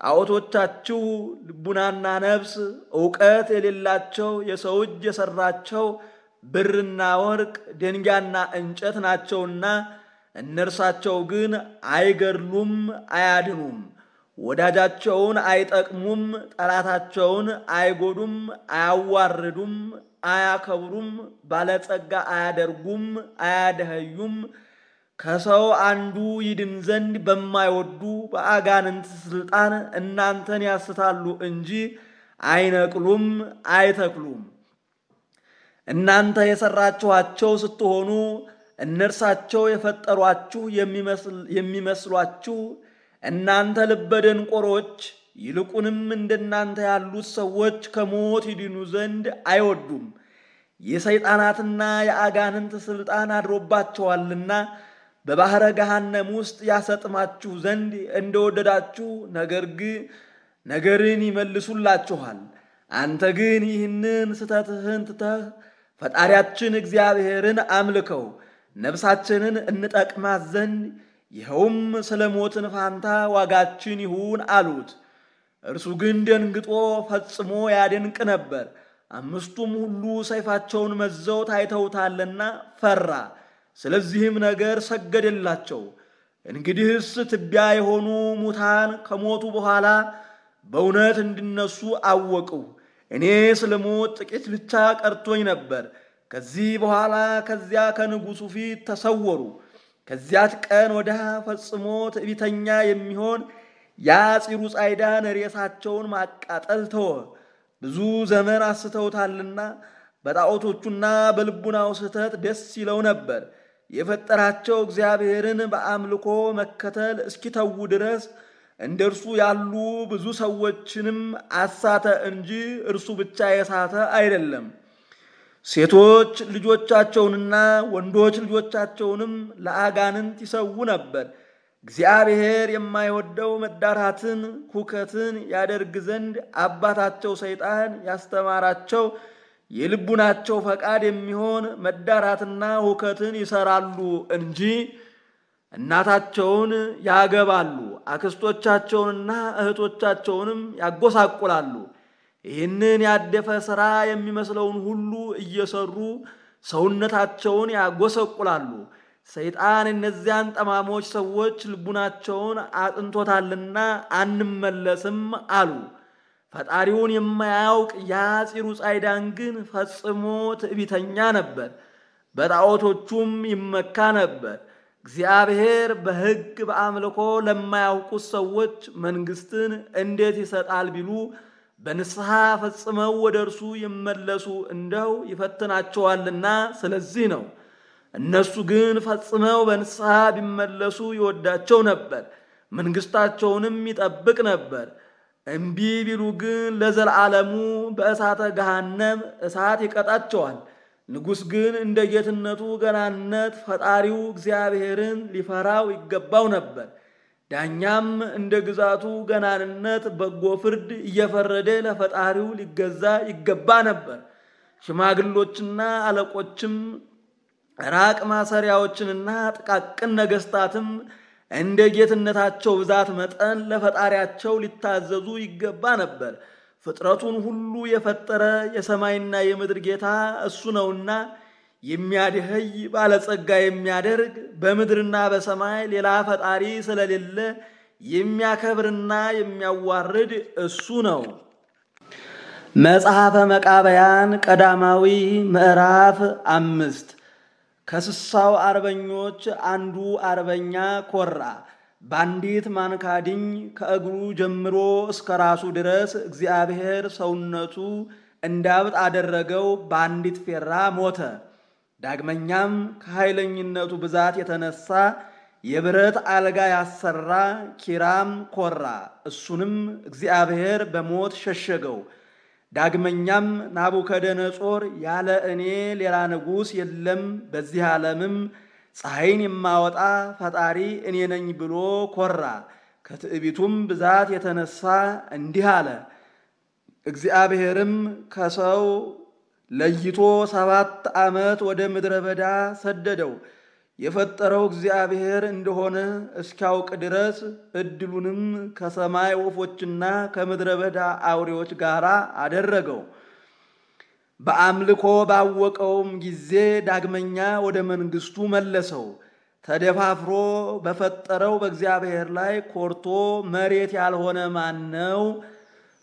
ጣዖቶቻችሁ ልቡናና ነፍስ እውቀት የሌላቸው የሰው እጅ የሠራቸው ብርና ወርቅ ደንጋና እንጨት ናቸውና እነርሳቸው ግን አይገድሉም፣ አያድኑም፣ ወዳጃቸውን አይጠቅሙም፣ ጠላታቸውን አይጎዱም፣ አያዋርዱም፣ አያከብሩም፣ ባለጸጋ አያደርጉም፣ አያደኸዩም። ከሰው አንዱ ይድን ዘንድ በማይወዱ በአጋንንት ስልጣን እናንተን ያስታሉ እንጂ አይነቅሉም፣ አይተክሉም። እናንተ የሰራችኋቸው ስትሆኑ እነርሳቸው የፈጠሯችሁ የሚመስሏችሁ እናንተ ልበደን ደንቆሮች ይልቁንም እንደናንተ ያሉት ሰዎች ከሞት ይድኑ ዘንድ አይወዱም። የሰይጣናትና የአጋንንት ሥልጣን አድሮባቸዋልና በባሕረ ገሃነም ውስጥ ያሰጥማችሁ ዘንድ እንደወደዳችሁ ነገር ግን ነገርን ይመልሱላችኋል። አንተ ግን ይህንን ስተትህን ትተህ ፈጣሪያችን እግዚአብሔርን አምልከው ነፍሳችንን እንጠቅማት ዘንድ ይኸውም ስለ ሞትን ፋንታ ዋጋችን ይሁን አሉት። እርሱ ግን ደንግጦ ፈጽሞ ያደንቅ ነበር። አምስቱም ሁሉ ሰይፋቸውን መዘው ታይተውታልና ፈራ። ስለዚህም ነገር ሰገደላቸው። እንግዲህስ ትቢያ የሆኑ ሙታን ከሞቱ በኋላ በእውነት እንዲነሱ አወቅሁ። እኔ ስለ ሞት ጥቂት ብቻ ቀርቶኝ ነበር። ከዚህ በኋላ ከዚያ ከንጉሡ ፊት ተሰወሩ። ከዚያት ቀን ወዲያ ፈጽሞ ትዕቢተኛ የሚሆን የአጺሩ ጻይዳን ሬሳቸውን ማቃጠል ተወ። ብዙ ዘመን አስተውታልና በጣዖቶቹና በልቡናው ስህተት ደስ ይለው ነበር። የፈጠራቸው እግዚአብሔርን በአምልኮ መከተል እስኪተዉ ድረስ እንደ እርሱ ያሉ ብዙ ሰዎችንም አሳተ እንጂ እርሱ ብቻ የሳተ አይደለም። ሴቶች ልጆቻቸውንና ወንዶች ልጆቻቸውንም ለአጋንንት ይሰዉ ነበር። እግዚአብሔር የማይወደው መዳራትን፣ ሁከትን ያደርግ ዘንድ አባታቸው ሰይጣን ያስተማራቸው የልቡናቸው ፈቃድ የሚሆን መዳራትና ሁከትን ይሰራሉ እንጂ እናታቸውን ያገባሉ፣ አክስቶቻቸውንና እህቶቻቸውንም ያጎሳቁላሉ። ይህንን ያደፈ ሥራ የሚመስለውን ሁሉ እየሰሩ ሰውነታቸውን ያጎሰቁላሉ። ሰይጣን እነዚያን ጠማሞች ሰዎች ልቡናቸውን አጥንቶታልና አንመለስም አሉ። ፈጣሪውን የማያውቅ የአፂሩ ጻይዳን ግን ፈጽሞ ትዕቢተኛ ነበር፣ በጣዖቶቹም ይመካ ነበር። እግዚአብሔር በሕግ በአምልኮ ለማያውቁት ሰዎች መንግስትን እንዴት ይሰጣል ቢሉ በንስሐ ፈጽመው ወደ እርሱ ይመለሱ እንደው ይፈትናቸዋልና። ስለዚህ ነው እነሱ ግን ፈጽመው በንስሐ ቢመለሱ ይወዳቸው ነበር፣ መንግሥታቸውንም ይጠብቅ ነበር። እምቢ ቢሉ ግን ለዘላለሙ በእሳተ ገሃነም እሳት ይቀጣቸዋል። ንጉሥ ግን እንደ ጌትነቱ ገናነት ፈጣሪው እግዚአብሔርን ሊፈራው ይገባው ነበር። ዳኛም እንደ ግዛቱ ገናንነት በጎ ፍርድ እየፈረደ ለፈጣሪው ሊገዛ ይገባ ነበር። ሽማግሎችና አለቆችም ራቅ ማሰሪያዎችንና ጥቃቅን ነገስታትም እንደ ጌትነታቸው ብዛት መጠን ለፈጣሪያቸው ሊታዘዙ ይገባ ነበር። ፍጥረቱን ሁሉ የፈጠረ የሰማይና የምድር ጌታ እሱ ነውና የሚያድኸይ ባለጸጋ የሚያደርግ በምድርና በሰማይ ሌላ ፈጣሪ ስለሌለ የሚያከብርና የሚያዋርድ እሱ ነው። መጽሐፈ መቃበያን ቀዳማዊ ምዕራፍ አምስት ከስሳው አርበኞች አንዱ አርበኛ ኮራ፣ በአንዲት ማንካድኝ ከእግሩ ጀምሮ እስከ ራሱ ድረስ እግዚአብሔር ሰውነቱ እንዳብጥ አደረገው፣ በአንዲት ፌራ ሞተ። ዳግመኛም ከኃይለኝነቱ ብዛት የተነሳ የብረት አልጋ ያሰራ ኪራም ኮራ፣ እሱንም እግዚአብሔር በሞት ሸሸገው። ዳግመኛም ናቡከደነጾር ያለ እኔ ሌላ ንጉሥ የለም፣ በዚህ ዓለምም ፀሐይን የማወጣ ፈጣሪ እኔ ነኝ ብሎ ኮራ። ከትዕቢቱም ብዛት የተነሳ እንዲህ አለ። እግዚአብሔርም ከሰው ለይቶ ሰባት ዓመት ወደ ምድረ በዳ ሰደደው። የፈጠረው እግዚአብሔር እንደሆነ እስኪያውቅ ድረስ እድሉንም ከሰማይ ወፎችና ከምድረ በዳ አውሬዎች ጋር አደረገው። በአምልኮ ባወቀውም ጊዜ ዳግመኛ ወደ መንግስቱ መለሰው። ተደፋፍሮ በፈጠረው በእግዚአብሔር ላይ ኮርቶ መሬት ያልሆነ ማን ነው?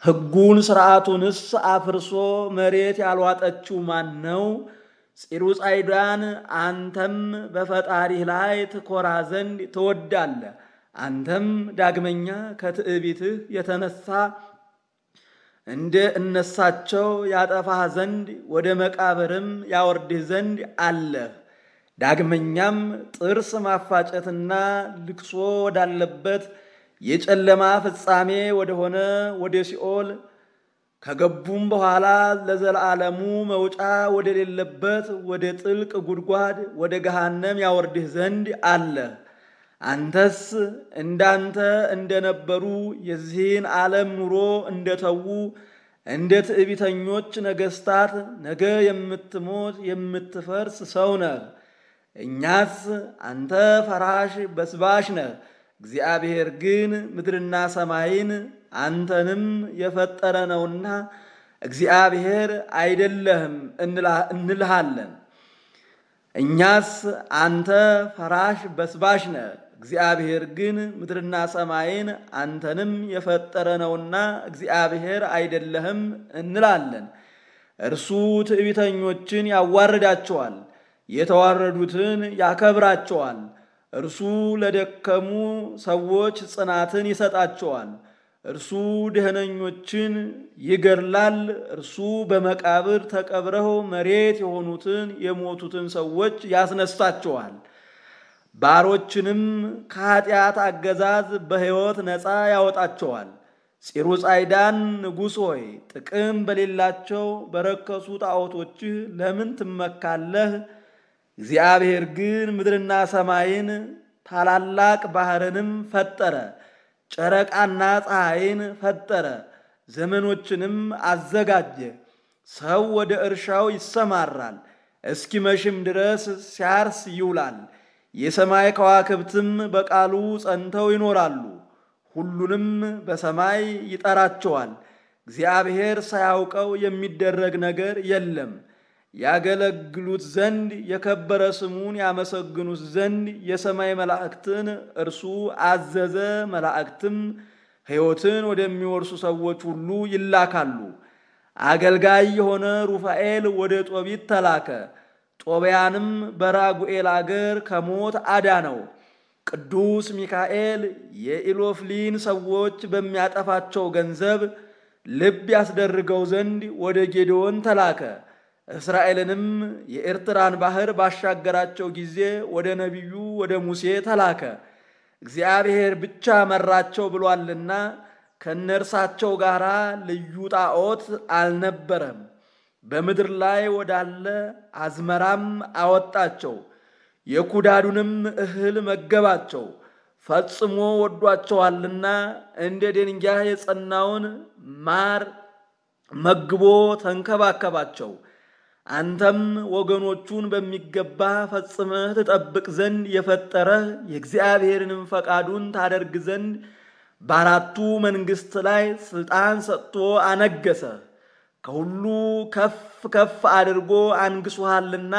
ሕጉን ስርዓቱንስ አፍርሶ መሬት ያልዋጠችው ማን ነው? ፂሩጻይዳን አንተም በፈጣሪህ ላይ ትኮራ ዘንድ ትወዳለህ። አንተም ዳግመኛ ከትዕቢትህ የተነሳ እንደ እነሳቸው ያጠፋህ ዘንድ ወደ መቃብርም ያወርድህ ዘንድ አለህ። ዳግመኛም ጥርስ ማፋጨትና ልቅሶ ወዳለበት የጨለማ ፍጻሜ ወደሆነ ወደ ሲኦል ከገቡም በኋላ ለዘላለሙ መውጫ ወደሌለበት ወደ ጥልቅ ጉድጓድ ወደ ገሃነም ያወርድህ ዘንድ አለ። አንተስ እንዳንተ እንደነበሩ የዚህን ዓለም ኑሮ እንደተዉ እንደ ትዕቢተኞች ነገሥታት ነገ የምትሞት የምትፈርስ ሰው ነህ። እኛስ አንተ ፈራሽ በስባሽ ነህ። እግዚአብሔር ግን ምድርና ሰማይን አንተንም የፈጠረ ነውና እግዚአብሔር አይደለህም እንልሃለን። እኛስ አንተ ፈራሽ በስባሽ ነ እግዚአብሔር ግን ምድርና ሰማይን አንተንም የፈጠረ ነውና እግዚአብሔር አይደለህም እንላለን። እርሱ ትዕቢተኞችን ያዋርዳቸዋል፣ የተዋረዱትን ያከብራቸዋል። እርሱ ለደከሙ ሰዎች ጽናትን ይሰጣቸዋል። እርሱ ደህነኞችን ይገድላል። እርሱ በመቃብር ተቀብረው መሬት የሆኑትን የሞቱትን ሰዎች ያስነሳቸዋል። ባሮችንም ከኃጢአት አገዛዝ በሕይወት ነፃ ያወጣቸዋል። ጺሩ ጻይዳን ንጉሥ ሆይ ጥቅም በሌላቸው በረከሱ ጣዖቶችህ ለምን ትመካለህ? እግዚአብሔር ግን ምድርና ሰማይን ታላላቅ ባሕርንም ፈጠረ። ጨረቃና ፀሐይን ፈጠረ፣ ዘመኖችንም አዘጋጀ። ሰው ወደ እርሻው ይሰማራል፣ እስኪመሽም ድረስ ሲያርስ ይውላል። የሰማይ ከዋክብትም በቃሉ ጸንተው ይኖራሉ፣ ሁሉንም በሰማይ ይጠራቸዋል። እግዚአብሔር ሳያውቀው የሚደረግ ነገር የለም። ያገለግሉት ዘንድ የከበረ ስሙን ያመሰግኑት ዘንድ የሰማይ መላእክትን እርሱ አዘዘ። መላእክትም ሕይወትን ወደሚወርሱ ሰዎች ሁሉ ይላካሉ። አገልጋይ የሆነ ሩፋኤል ወደ ጦቢት ተላከ። ጦቢያንም በራጉኤል አገር ከሞት አዳነው። ቅዱስ ሚካኤል የኢሎፍሊን ሰዎች በሚያጠፋቸው ገንዘብ ልብ ያስደርገው ዘንድ ወደ ጌዴዎን ተላከ። እስራኤልንም የኤርትራን ባህር ባሻገራቸው ጊዜ ወደ ነቢዩ ወደ ሙሴ ተላከ። እግዚአብሔር ብቻ መራቸው ብሏልና ከነርሳቸው ጋር ልዩ ጣዖት አልነበረም። በምድር ላይ ወዳለ አዝመራም አወጣቸው። የኩዳዱንም እህል መገባቸው። ፈጽሞ ወዷቸዋልና እንደ ደንጊያ የጸናውን ማር መግቦ ተንከባከባቸው። አንተም ወገኖቹን በሚገባ ፈጽመህ ትጠብቅ ዘንድ የፈጠረህ የእግዚአብሔርንም ፈቃዱን ታደርግ ዘንድ በአራቱ መንግሥት ላይ ሥልጣን ሰጥቶ አነገሰ። ከሁሉ ከፍ ከፍ አድርጎ አንግሶሃልና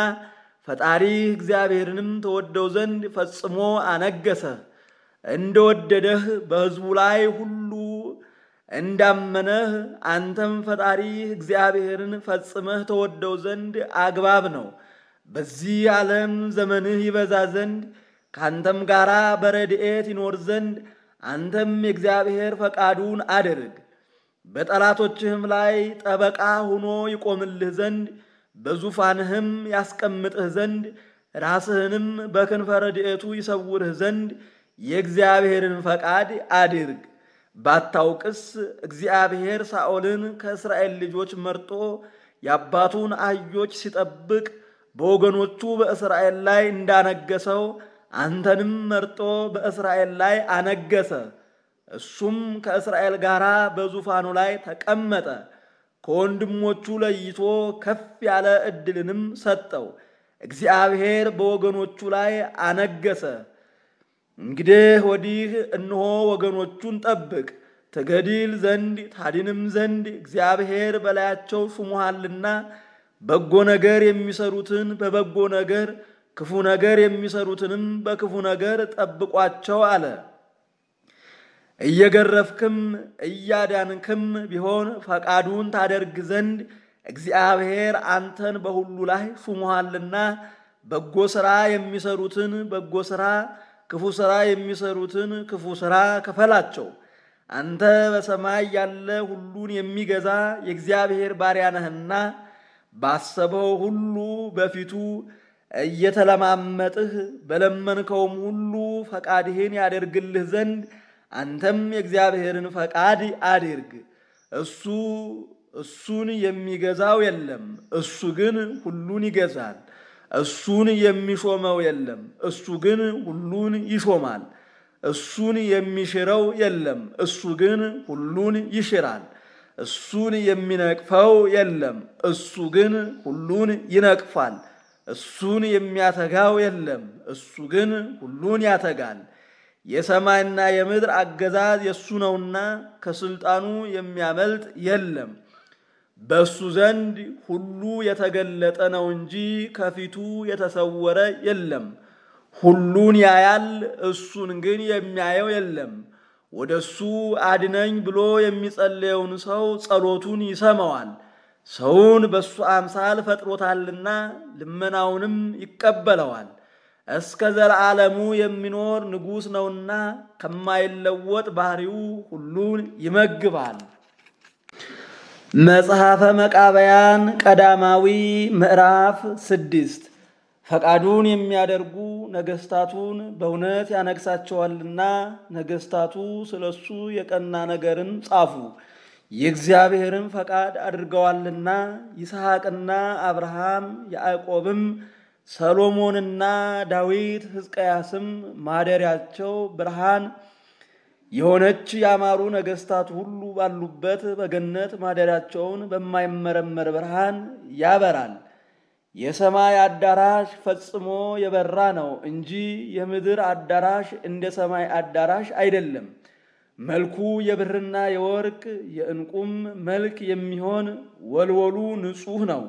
ፈጣሪ እግዚአብሔርንም ተወደው ዘንድ ፈጽሞ አነገሰ። እንደወደደህ በሕዝቡ ላይ ሁሉ እንዳመነህ አንተም ፈጣሪ እግዚአብሔርን ፈጽመህ ተወደው ዘንድ አግባብ ነው። በዚህ ዓለም ዘመንህ ይበዛ ዘንድ ከአንተም ጋር በረድኤት ይኖር ዘንድ አንተም የእግዚአብሔር ፈቃዱን አድርግ። በጠላቶችህም ላይ ጠበቃ ሆኖ ይቆምልህ ዘንድ በዙፋንህም ያስቀምጥህ ዘንድ ራስህንም በክንፈ ረድኤቱ ይሰውርህ ዘንድ የእግዚአብሔርን ፈቃድ አድርግ። ባታውቅስ እግዚአብሔር ሳኦልን ከእስራኤል ልጆች መርጦ የአባቱን አህዮች ሲጠብቅ በወገኖቹ በእስራኤል ላይ እንዳነገሰው አንተንም መርጦ በእስራኤል ላይ አነገሰ። እሱም ከእስራኤል ጋር በዙፋኑ ላይ ተቀመጠ። ከወንድሞቹ ለይቶ ከፍ ያለ ዕድልንም ሰጠው። እግዚአብሔር በወገኖቹ ላይ አነገሰ። እንግዲህ ወዲህ እነሆ ወገኖቹን ጠብቅ፣ ትገድል ዘንድ ታድንም ዘንድ እግዚአብሔር በላያቸው ሹሞሃልና በጎ ነገር የሚሰሩትን በበጎ ነገር ክፉ ነገር የሚሰሩትንም በክፉ ነገር ጠብቋቸው አለ። እየገረፍክም እያዳንክም ቢሆን ፈቃዱን ታደርግ ዘንድ እግዚአብሔር አንተን በሁሉ ላይ ሹሞሃልና በጎ ሥራ የሚሰሩትን በጎ ሥራ ክፉ ሥራ የሚሰሩትን ክፉ ሥራ ክፈላቸው። አንተ በሰማይ ያለ ሁሉን የሚገዛ የእግዚአብሔር ባሪያ ነህና ባሰበው ሁሉ በፊቱ እየተለማመጥህ በለመንከውም ሁሉ ፈቃድህን ያደርግልህ ዘንድ አንተም የእግዚአብሔርን ፈቃድ አድርግ። እሱ እሱን የሚገዛው የለም፣ እሱ ግን ሁሉን ይገዛል። እሱን የሚሾመው የለም፣ እሱ ግን ሁሉን ይሾማል። እሱን የሚሽረው የለም፣ እሱ ግን ሁሉን ይሽራል። እሱን የሚነቅፈው የለም፣ እሱ ግን ሁሉን ይነቅፋል። እሱን የሚያተጋው የለም፣ እሱ ግን ሁሉን ያተጋል። የሰማይና የምድር አገዛዝ የእሱ ነውና ከስልጣኑ የሚያመልጥ የለም። በእሱ ዘንድ ሁሉ የተገለጠ ነው እንጂ ከፊቱ የተሰወረ የለም። ሁሉን ያያል፣ እሱን ግን የሚያየው የለም። ወደ እሱ አድነኝ ብሎ የሚጸለየውን ሰው ጸሎቱን ይሰማዋል። ሰውን በእሱ አምሳል ፈጥሮታልና ልመናውንም ይቀበለዋል። እስከ ዘለዓለሙ የሚኖር ንጉሥ ነውና ከማይለወጥ ባህሪው ሁሉን ይመግባል። መጽሐፈ መቃበያን ቀዳማዊ ምዕራፍ ስድስት ፈቃዱን የሚያደርጉ ነገስታቱን በእውነት ያነግሳቸዋልና ነገስታቱ ስለ እሱ የቀና ነገርን ጻፉ፣ የእግዚአብሔርን ፈቃድ አድርገዋልና። ይስሐቅና አብርሃም ያዕቆብም ሰሎሞንና ዳዊት ሕዝቅያስም ማደሪያቸው ብርሃን የሆነች ያማሩ ነገሥታት ሁሉ ባሉበት በገነት ማደሪያቸውን በማይመረመር ብርሃን ያበራል። የሰማይ አዳራሽ ፈጽሞ የበራ ነው እንጂ የምድር አዳራሽ እንደ ሰማይ አዳራሽ አይደለም። መልኩ የብርና የወርቅ የእንቁም መልክ የሚሆን ወልወሉ ንጹሕ ነው፣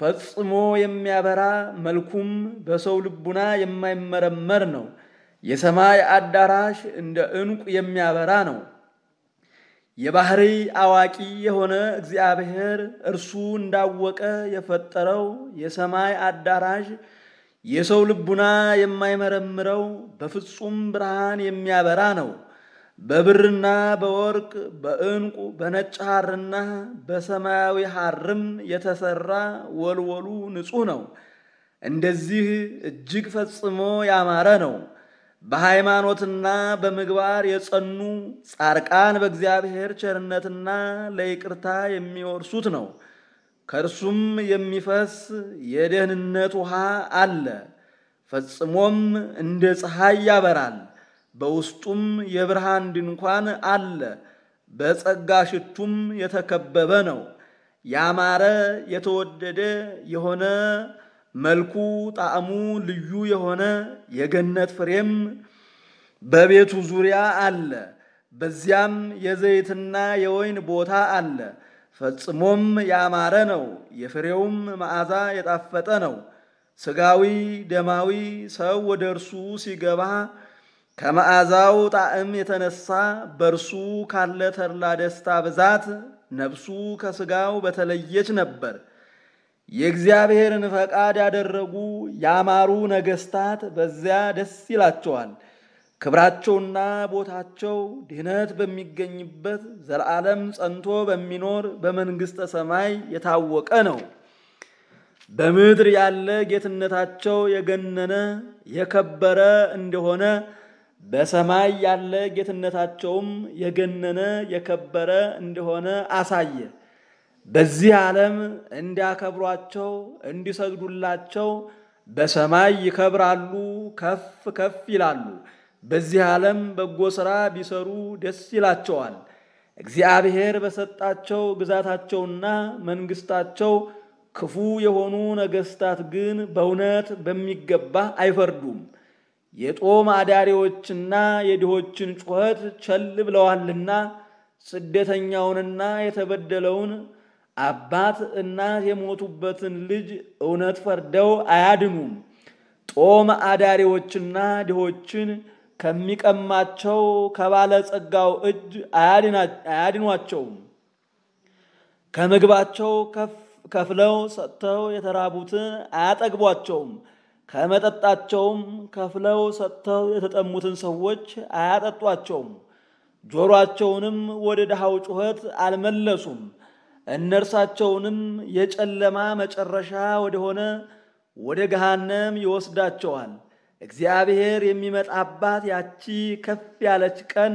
ፈጽሞ የሚያበራ መልኩም በሰው ልቡና የማይመረመር ነው። የሰማይ አዳራሽ እንደ ዕንቁ የሚያበራ ነው። የባህሪ አዋቂ የሆነ እግዚአብሔር እርሱ እንዳወቀ የፈጠረው የሰማይ አዳራሽ የሰው ልቡና የማይመረምረው በፍጹም ብርሃን የሚያበራ ነው። በብርና በወርቅ በዕንቁ በነጭ ሐርና በሰማያዊ ሐርም የተሰራ ወልወሉ ንጹሕ ነው። እንደዚህ እጅግ ፈጽሞ ያማረ ነው። በሃይማኖትና በምግባር የጸኑ ጻርቃን በእግዚአብሔር ቸርነትና ለይቅርታ የሚወርሱት ነው። ከእርሱም የሚፈስ የደህንነት ውሃ አለ። ፈጽሞም እንደ ፀሐይ ያበራል። በውስጡም የብርሃን ድንኳን አለ። በጸጋ ሽቱም የተከበበ ነው። ያማረ የተወደደ የሆነ መልኩ ጣዕሙ ልዩ የሆነ የገነት ፍሬም በቤቱ ዙሪያ አለ። በዚያም የዘይትና የወይን ቦታ አለ። ፈጽሞም ያማረ ነው። የፍሬውም መዓዛ የጣፈጠ ነው። ሥጋዊ ደማዊ ሰው ወደ እርሱ ሲገባ ከመዓዛው ጣዕም የተነሳ በእርሱ ካለ ተድላ ደስታ ብዛት ነፍሱ ከሥጋው በተለየች ነበር። የእግዚአብሔርን ፈቃድ ያደረጉ ያማሩ ነገስታት በዚያ ደስ ይላቸዋል። ክብራቸውና ቦታቸው ድህነት በሚገኝበት ዘላለም ጸንቶ በሚኖር በመንግሥተ ሰማይ የታወቀ ነው። በምድር ያለ ጌትነታቸው የገነነ የከበረ እንደሆነ በሰማይ ያለ ጌትነታቸውም የገነነ የከበረ እንደሆነ አሳየ። በዚህ ዓለም እንዲያከብሯቸው እንዲሰግዱላቸው በሰማይ ይከብራሉ፣ ከፍ ከፍ ይላሉ። በዚህ ዓለም በጎ ሥራ ቢሰሩ ደስ ይላቸዋል። እግዚአብሔር በሰጣቸው ግዛታቸውና መንግሥታቸው ክፉ የሆኑ ነገሥታት ግን በእውነት በሚገባ አይፈርዱም። የጦም አዳሪዎችና የድሆችን ጩኸት ቸል ብለዋልና ስደተኛውንና የተበደለውን አባት እናት የሞቱበትን ልጅ እውነት ፈርደው አያድኑም። ጦም አዳሪዎችና ድሆችን ከሚቀማቸው ከባለጸጋው እጅ አያድኗቸውም። ከምግባቸው ከፍለው ሰጥተው የተራቡትን አያጠግቧቸውም። ከመጠጣቸውም ከፍለው ሰጥተው የተጠሙትን ሰዎች አያጠጧቸውም። ጆሯቸውንም ወደ ድሃው ጩኸት አልመለሱም። እነርሳቸውንም የጨለማ መጨረሻ ወደሆነ ወደ ገሃነም ይወስዳቸዋል። እግዚአብሔር የሚመጣባት ያቺ ከፍ ያለች ቀን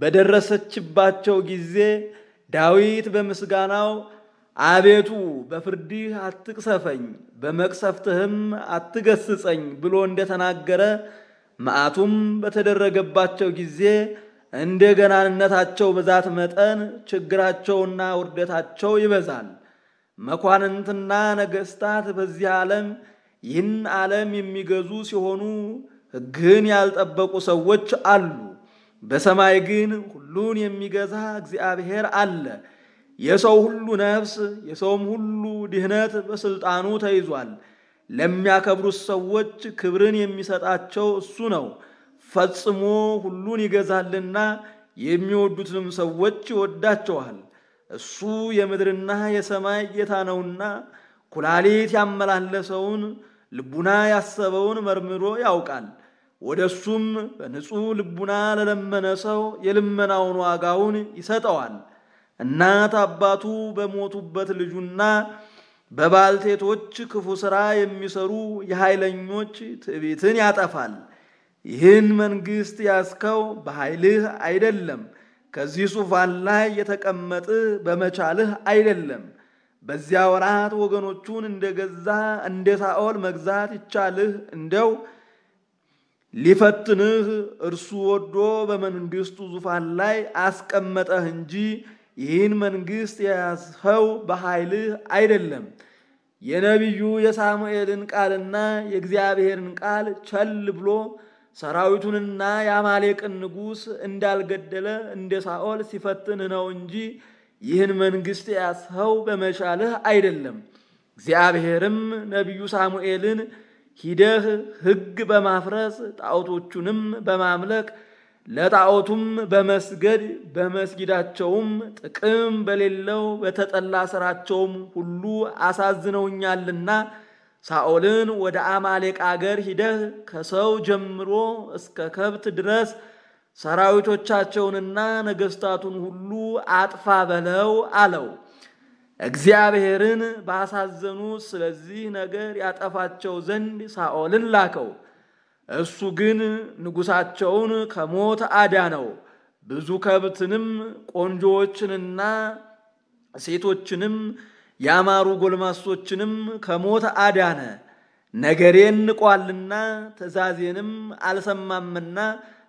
በደረሰችባቸው ጊዜ ዳዊት በምስጋናው አቤቱ በፍርድህ አትቅሰፈኝ፣ በመቅሰፍትህም አትገስጸኝ ብሎ እንደተናገረ መዓቱም በተደረገባቸው ጊዜ እንደ ገናንነታቸው ብዛት መጠን ችግራቸውና ውርደታቸው ይበዛል። መኳንንትና ነገሥታት በዚህ ዓለም ይህን ዓለም የሚገዙ ሲሆኑ ሕግን ያልጠበቁ ሰዎች አሉ። በሰማይ ግን ሁሉን የሚገዛ እግዚአብሔር አለ። የሰው ሁሉ ነፍስ የሰውም ሁሉ ድህነት በሥልጣኑ ተይዟል። ለሚያከብሩት ሰዎች ክብርን የሚሰጣቸው እሱ ነው። ፈጽሞ ሁሉን ይገዛልና የሚወዱትንም ሰዎች ይወዳቸዋል። እሱ የምድርና የሰማይ ጌታ ነውና ኩላሊት ያመላለሰውን ልቡና ያሰበውን መርምሮ ያውቃል። ወደ እሱም በንጹሕ ልቡና ለለመነ ሰው የልመናውን ዋጋውን ይሰጠዋል። እናት አባቱ በሞቱበት ልጁና በባልቴቶች ክፉ ሥራ የሚሰሩ የኃይለኞች ትዕቢትን ያጠፋል። ይህን መንግሥት ያስከው በኃይልህ አይደለም፣ ከዚህ ዙፋን ላይ የተቀመጥህ በመቻልህ አይደለም። በዚያ ወራት ወገኖቹን እንደገዛ እንደ ሳኦል መግዛት ይቻልህ እንደው ሊፈትንህ እርሱ ወዶ በመንግሥቱ ዙፋን ላይ አስቀመጠህ እንጂ ይህን መንግሥት የያዝኸው በኃይልህ አይደለም። የነቢዩ የሳሙኤልን ቃልና የእግዚአብሔርን ቃል ቸል ብሎ ሰራዊቱንና የአማሌቅን ንጉሥ እንዳልገደለ እንደ ሳኦል ሲፈትን ነው እንጂ ይህን መንግሥት ያስኸው በመቻልህ አይደለም። እግዚአብሔርም ነቢዩ ሳሙኤልን ሂደህ ሕግ በማፍረስ ጣዖቶቹንም በማምለክ ለጣዖቱም በመስገድ በመስጊዳቸውም ጥቅም በሌለው በተጠላ ስራቸውም ሁሉ አሳዝነውኛልና ሳኦልን ወደ አማሌቅ አገር ሂደህ ከሰው ጀምሮ እስከ ከብት ድረስ ሰራዊቶቻቸውንና ነገስታቱን ሁሉ አጥፋ በለው አለው። እግዚአብሔርን ባሳዘኑ ስለዚህ ነገር ያጠፋቸው ዘንድ ሳኦልን ላከው። እሱ ግን ንጉሳቸውን ከሞት አዳነው። ብዙ ከብትንም ቆንጆዎችንና ሴቶችንም ያማሩ ጎልማሶችንም ከሞት አዳነ። ነገሬን ንቋልና ትእዛዜንም አልሰማምና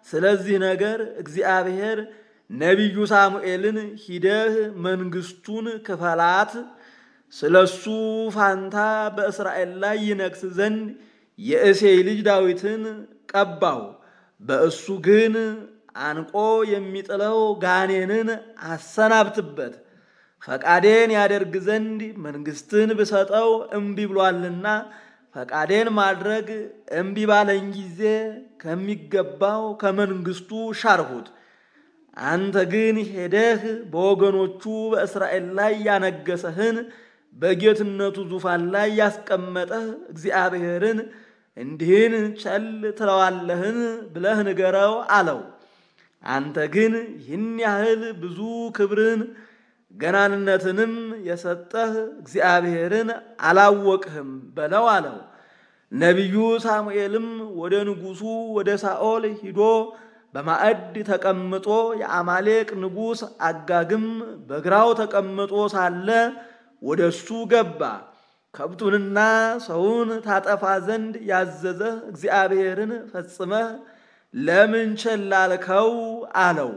ስለዚህ ነገር እግዚአብሔር ነቢዩ ሳሙኤልን ሂደህ መንግስቱን ክፈላት፣ ስለሱ ፋንታ በእስራኤል ላይ ይነግስ ዘንድ የእሴይ ልጅ ዳዊትን ቀባው። በእሱ ግን አንቆ የሚጥለው ጋኔንን አሰናብትበት ፈቃዴን ያደርግ ዘንድ መንግስትን ብሰጠው እምቢ ብሏልና ፈቃዴን ማድረግ እምቢ ባለኝ ጊዜ ከሚገባው ከመንግስቱ ሻርሁት። አንተ ግን ሄደህ በወገኖቹ በእስራኤል ላይ ያነገሰህን በጌትነቱ ዙፋን ላይ ያስቀመጠህ እግዚአብሔርን እንዲህን ቸል ትለዋለህን ብለህ ንገረው አለው። አንተ ግን ይህን ያህል ብዙ ክብርን ገናንነትንም የሰጠህ እግዚአብሔርን አላወቅህም በለው አለው። ነቢዩ ሳሙኤልም ወደ ንጉሱ ወደ ሳኦል ሂዶ በማዕድ ተቀምጦ የአማሌቅ ንጉሥ አጋግም በግራው ተቀምጦ ሳለ ወደ እሱ ገባ። ከብቱንና ሰውን ታጠፋ ዘንድ ያዘዘህ እግዚአብሔርን ፈጽመህ ለምን ቸል አልከው? አለው።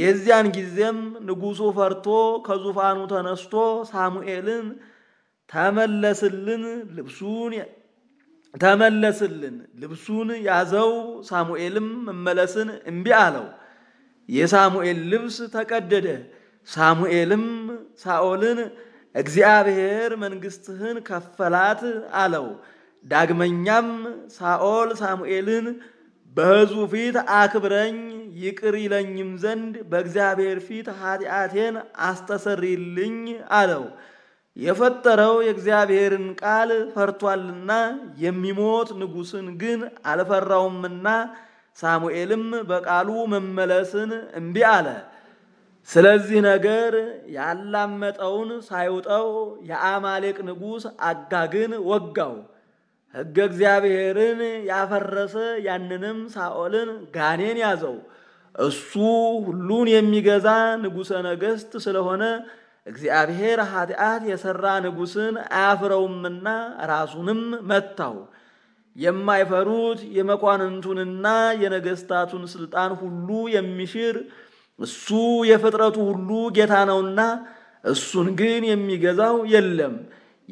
የዚያን ጊዜም ንጉሡ ፈርቶ ከዙፋኑ ተነስቶ ሳሙኤልን ተመለስልን ልብሱን ተመለስልን ልብሱን ያዘው። ሳሙኤልም መመለስን እምቢ አለው። የሳሙኤል ልብስ ተቀደደ። ሳሙኤልም ሳኦልን እግዚአብሔር መንግሥትህን ከፈላት አለው። ዳግመኛም ሳኦል ሳሙኤልን በሕዝቡ ፊት አክብረኝ ይቅር ይለኝም ዘንድ በእግዚአብሔር ፊት ኃጢአቴን አስተሰሪልኝ አለው። የፈጠረው የእግዚአብሔርን ቃል ፈርቷልና የሚሞት ንጉሥን ግን አልፈራውምና ሳሙኤልም በቃሉ መመለስን እምቢ አለ። ስለዚህ ነገር ያላመጠውን ሳይውጠው የአማሌቅ ንጉሥ አጋግን ወጋው። ሕገ እግዚአብሔርን ያፈረሰ ያንንም ሳኦልን ጋኔን ያዘው። እሱ ሁሉን የሚገዛ ንጉሠ ነገሥት ስለሆነ እግዚአብሔር ኃጢአት የሠራ ንጉሥን አያፍረውምና ራሱንም መታው። የማይፈሩት የመኳንንቱንና የነገሥታቱን ሥልጣን ሁሉ የሚሽር እሱ የፍጥረቱ ሁሉ ጌታ ነውና እሱን ግን የሚገዛው የለም።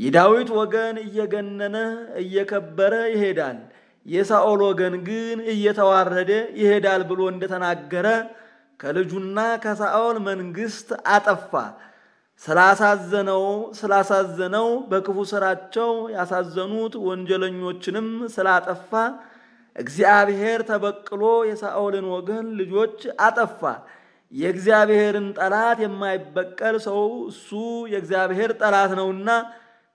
የዳዊት ወገን እየገነነ እየከበረ ይሄዳል፣ የሳኦል ወገን ግን እየተዋረደ ይሄዳል ብሎ እንደተናገረ ከልጁና ከሳኦል መንግስት አጠፋ። ስላሳዘነው ስላሳዘነው በክፉ ስራቸው ያሳዘኑት ወንጀለኞችንም ስላጠፋ እግዚአብሔር ተበቅሎ የሳኦልን ወገን ልጆች አጠፋ። የእግዚአብሔርን ጠላት የማይበቀል ሰው እሱ የእግዚአብሔር ጠላት ነውና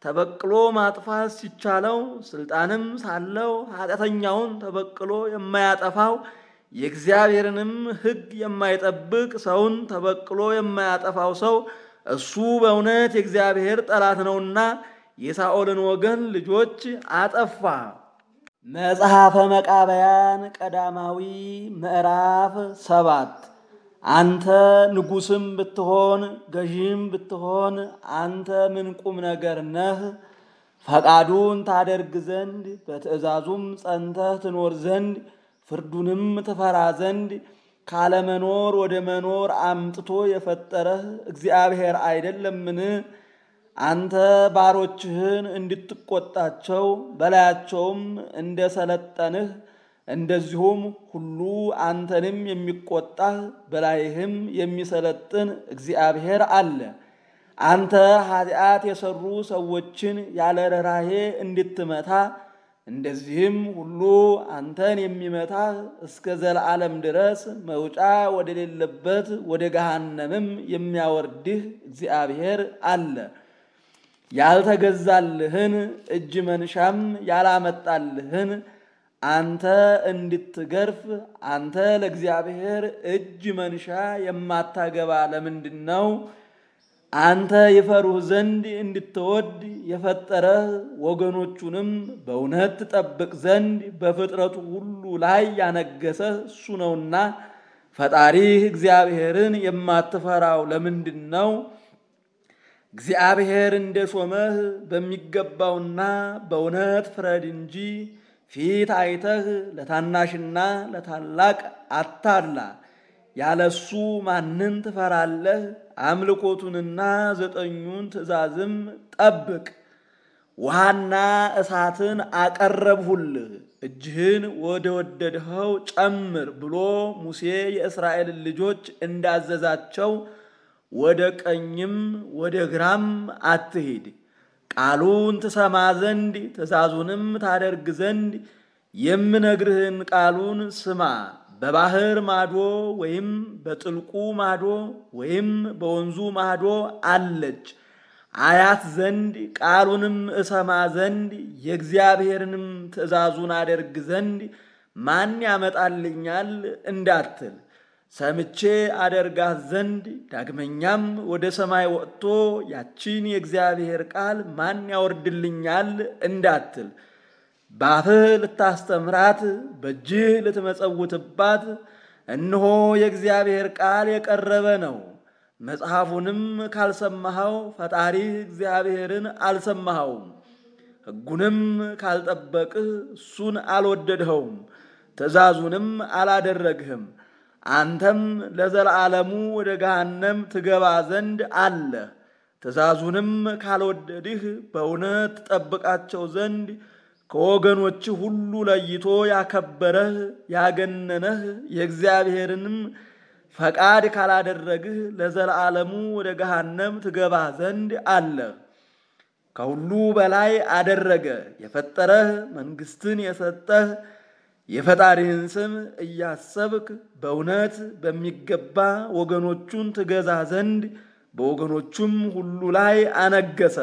ተበቅሎ ማጥፋት ሲቻለው ስልጣንም ሳለው ኃጢአተኛውን ተበቅሎ የማያጠፋው የእግዚአብሔርንም ሕግ የማይጠብቅ ሰውን ተበቅሎ የማያጠፋው ሰው እሱ በእውነት የእግዚአብሔር ጠላት ነውና የሳኦልን ወገን ልጆች አጠፋ። መጽሐፈ መቃበያን ቀዳማዊ ምዕራፍ ሰባት አንተ ንጉስም ብትሆን ገዢም ብትሆን አንተ ምን ቁም ነገር ነህ? ፈቃዱን ታደርግ ዘንድ በትእዛዙም ጸንተህ ትኖር ዘንድ ፍርዱንም ትፈራ ዘንድ ካለመኖር ወደ መኖር አምጥቶ የፈጠረህ እግዚአብሔር አይደለምን? አንተ ባሮችህን እንድትቆጣቸው በላያቸውም እንደሰለጠንህ እንደዚሁም ሁሉ አንተንም የሚቆጣህ በላይህም የሚሰለጥን እግዚአብሔር አለ። አንተ ኃጢአት የሰሩ ሰዎችን ያለ ረራሄ እንድትመታ እንደዚህም ሁሉ አንተን የሚመታህ እስከ ዘለዓለም ድረስ መውጫ ወደሌለበት ወደ ገሃነምም የሚያወርድህ እግዚአብሔር አለ። ያልተገዛልህን እጅ መንሻም ያላመጣልህን አንተ እንድትገርፍ አንተ ለእግዚአብሔር እጅ መንሻ የማታገባ ለምንድን ነው? አንተ ይፈሩህ ዘንድ እንድትወድ የፈጠረህ ወገኖቹንም በእውነት ትጠብቅ ዘንድ በፍጥረቱ ሁሉ ላይ ያነገሰ እሱ ነውና ፈጣሪህ እግዚአብሔርን የማትፈራው ለምንድን ነው? እግዚአብሔር እንደ ሾመህ በሚገባውና በእውነት ፍረድ እንጂ ፊት አይተህ ለታናሽና ለታላቅ አታድላ። ያለሱ ማንን ትፈራለህ? አምልኮቱንና ዘጠኙን ትእዛዝም ጠብቅ። ውሃና እሳትን አቀረብሁልህ፣ እጅህን ወደ ወደድኸው ጨምር ብሎ ሙሴ የእስራኤልን ልጆች እንዳዘዛቸው ወደ ቀኝም ወደ ግራም አትሂድ ቃሉን ትሰማ ዘንድ ትእዛዙንም ታደርግ ዘንድ የምነግርህን ቃሉን ስማ። በባህር ማዶ ወይም በጥልቁ ማዶ ወይም በወንዙ ማዶ አለች አያት ዘንድ ቃሉንም እሰማ ዘንድ የእግዚአብሔርንም ትእዛዙን አደርግ ዘንድ ማን ያመጣልኛል እንዳትል ሰምቼ አደርጋት ዘንድ ዳግመኛም ወደ ሰማይ ወጥቶ ያቺን የእግዚአብሔር ቃል ማን ያወርድልኛል እንዳትል ባፍህ ልታስተምራት በእጅህ ልትመጸውትባት እነሆ የእግዚአብሔር ቃል የቀረበ ነው። መጽሐፉንም ካልሰማኸው ፈጣሪህ እግዚአብሔርን አልሰማኸውም። ሕጉንም ካልጠበቅህ እሱን አልወደድኸውም፣ ትእዛዙንም አላደረግህም። አንተም ለዘላለሙ ወደ ገሃነም ትገባ ዘንድ አለ። ትእዛዙንም ካልወደድህ በእውነት ትጠብቃቸው ዘንድ ከወገኖች ሁሉ ለይቶ ያከበረህ ያገነነህ የእግዚአብሔርንም ፈቃድ ካላደረግህ ለዘላለሙ ወደ ገሃነም ትገባ ዘንድ አለ። ከሁሉ በላይ አደረገ። የፈጠረህ መንግስትን የሰጠህ የፈጣሪህን ስም እያሰብክ በእውነት በሚገባ ወገኖቹን ትገዛ ዘንድ በወገኖቹም ሁሉ ላይ አነገሰ።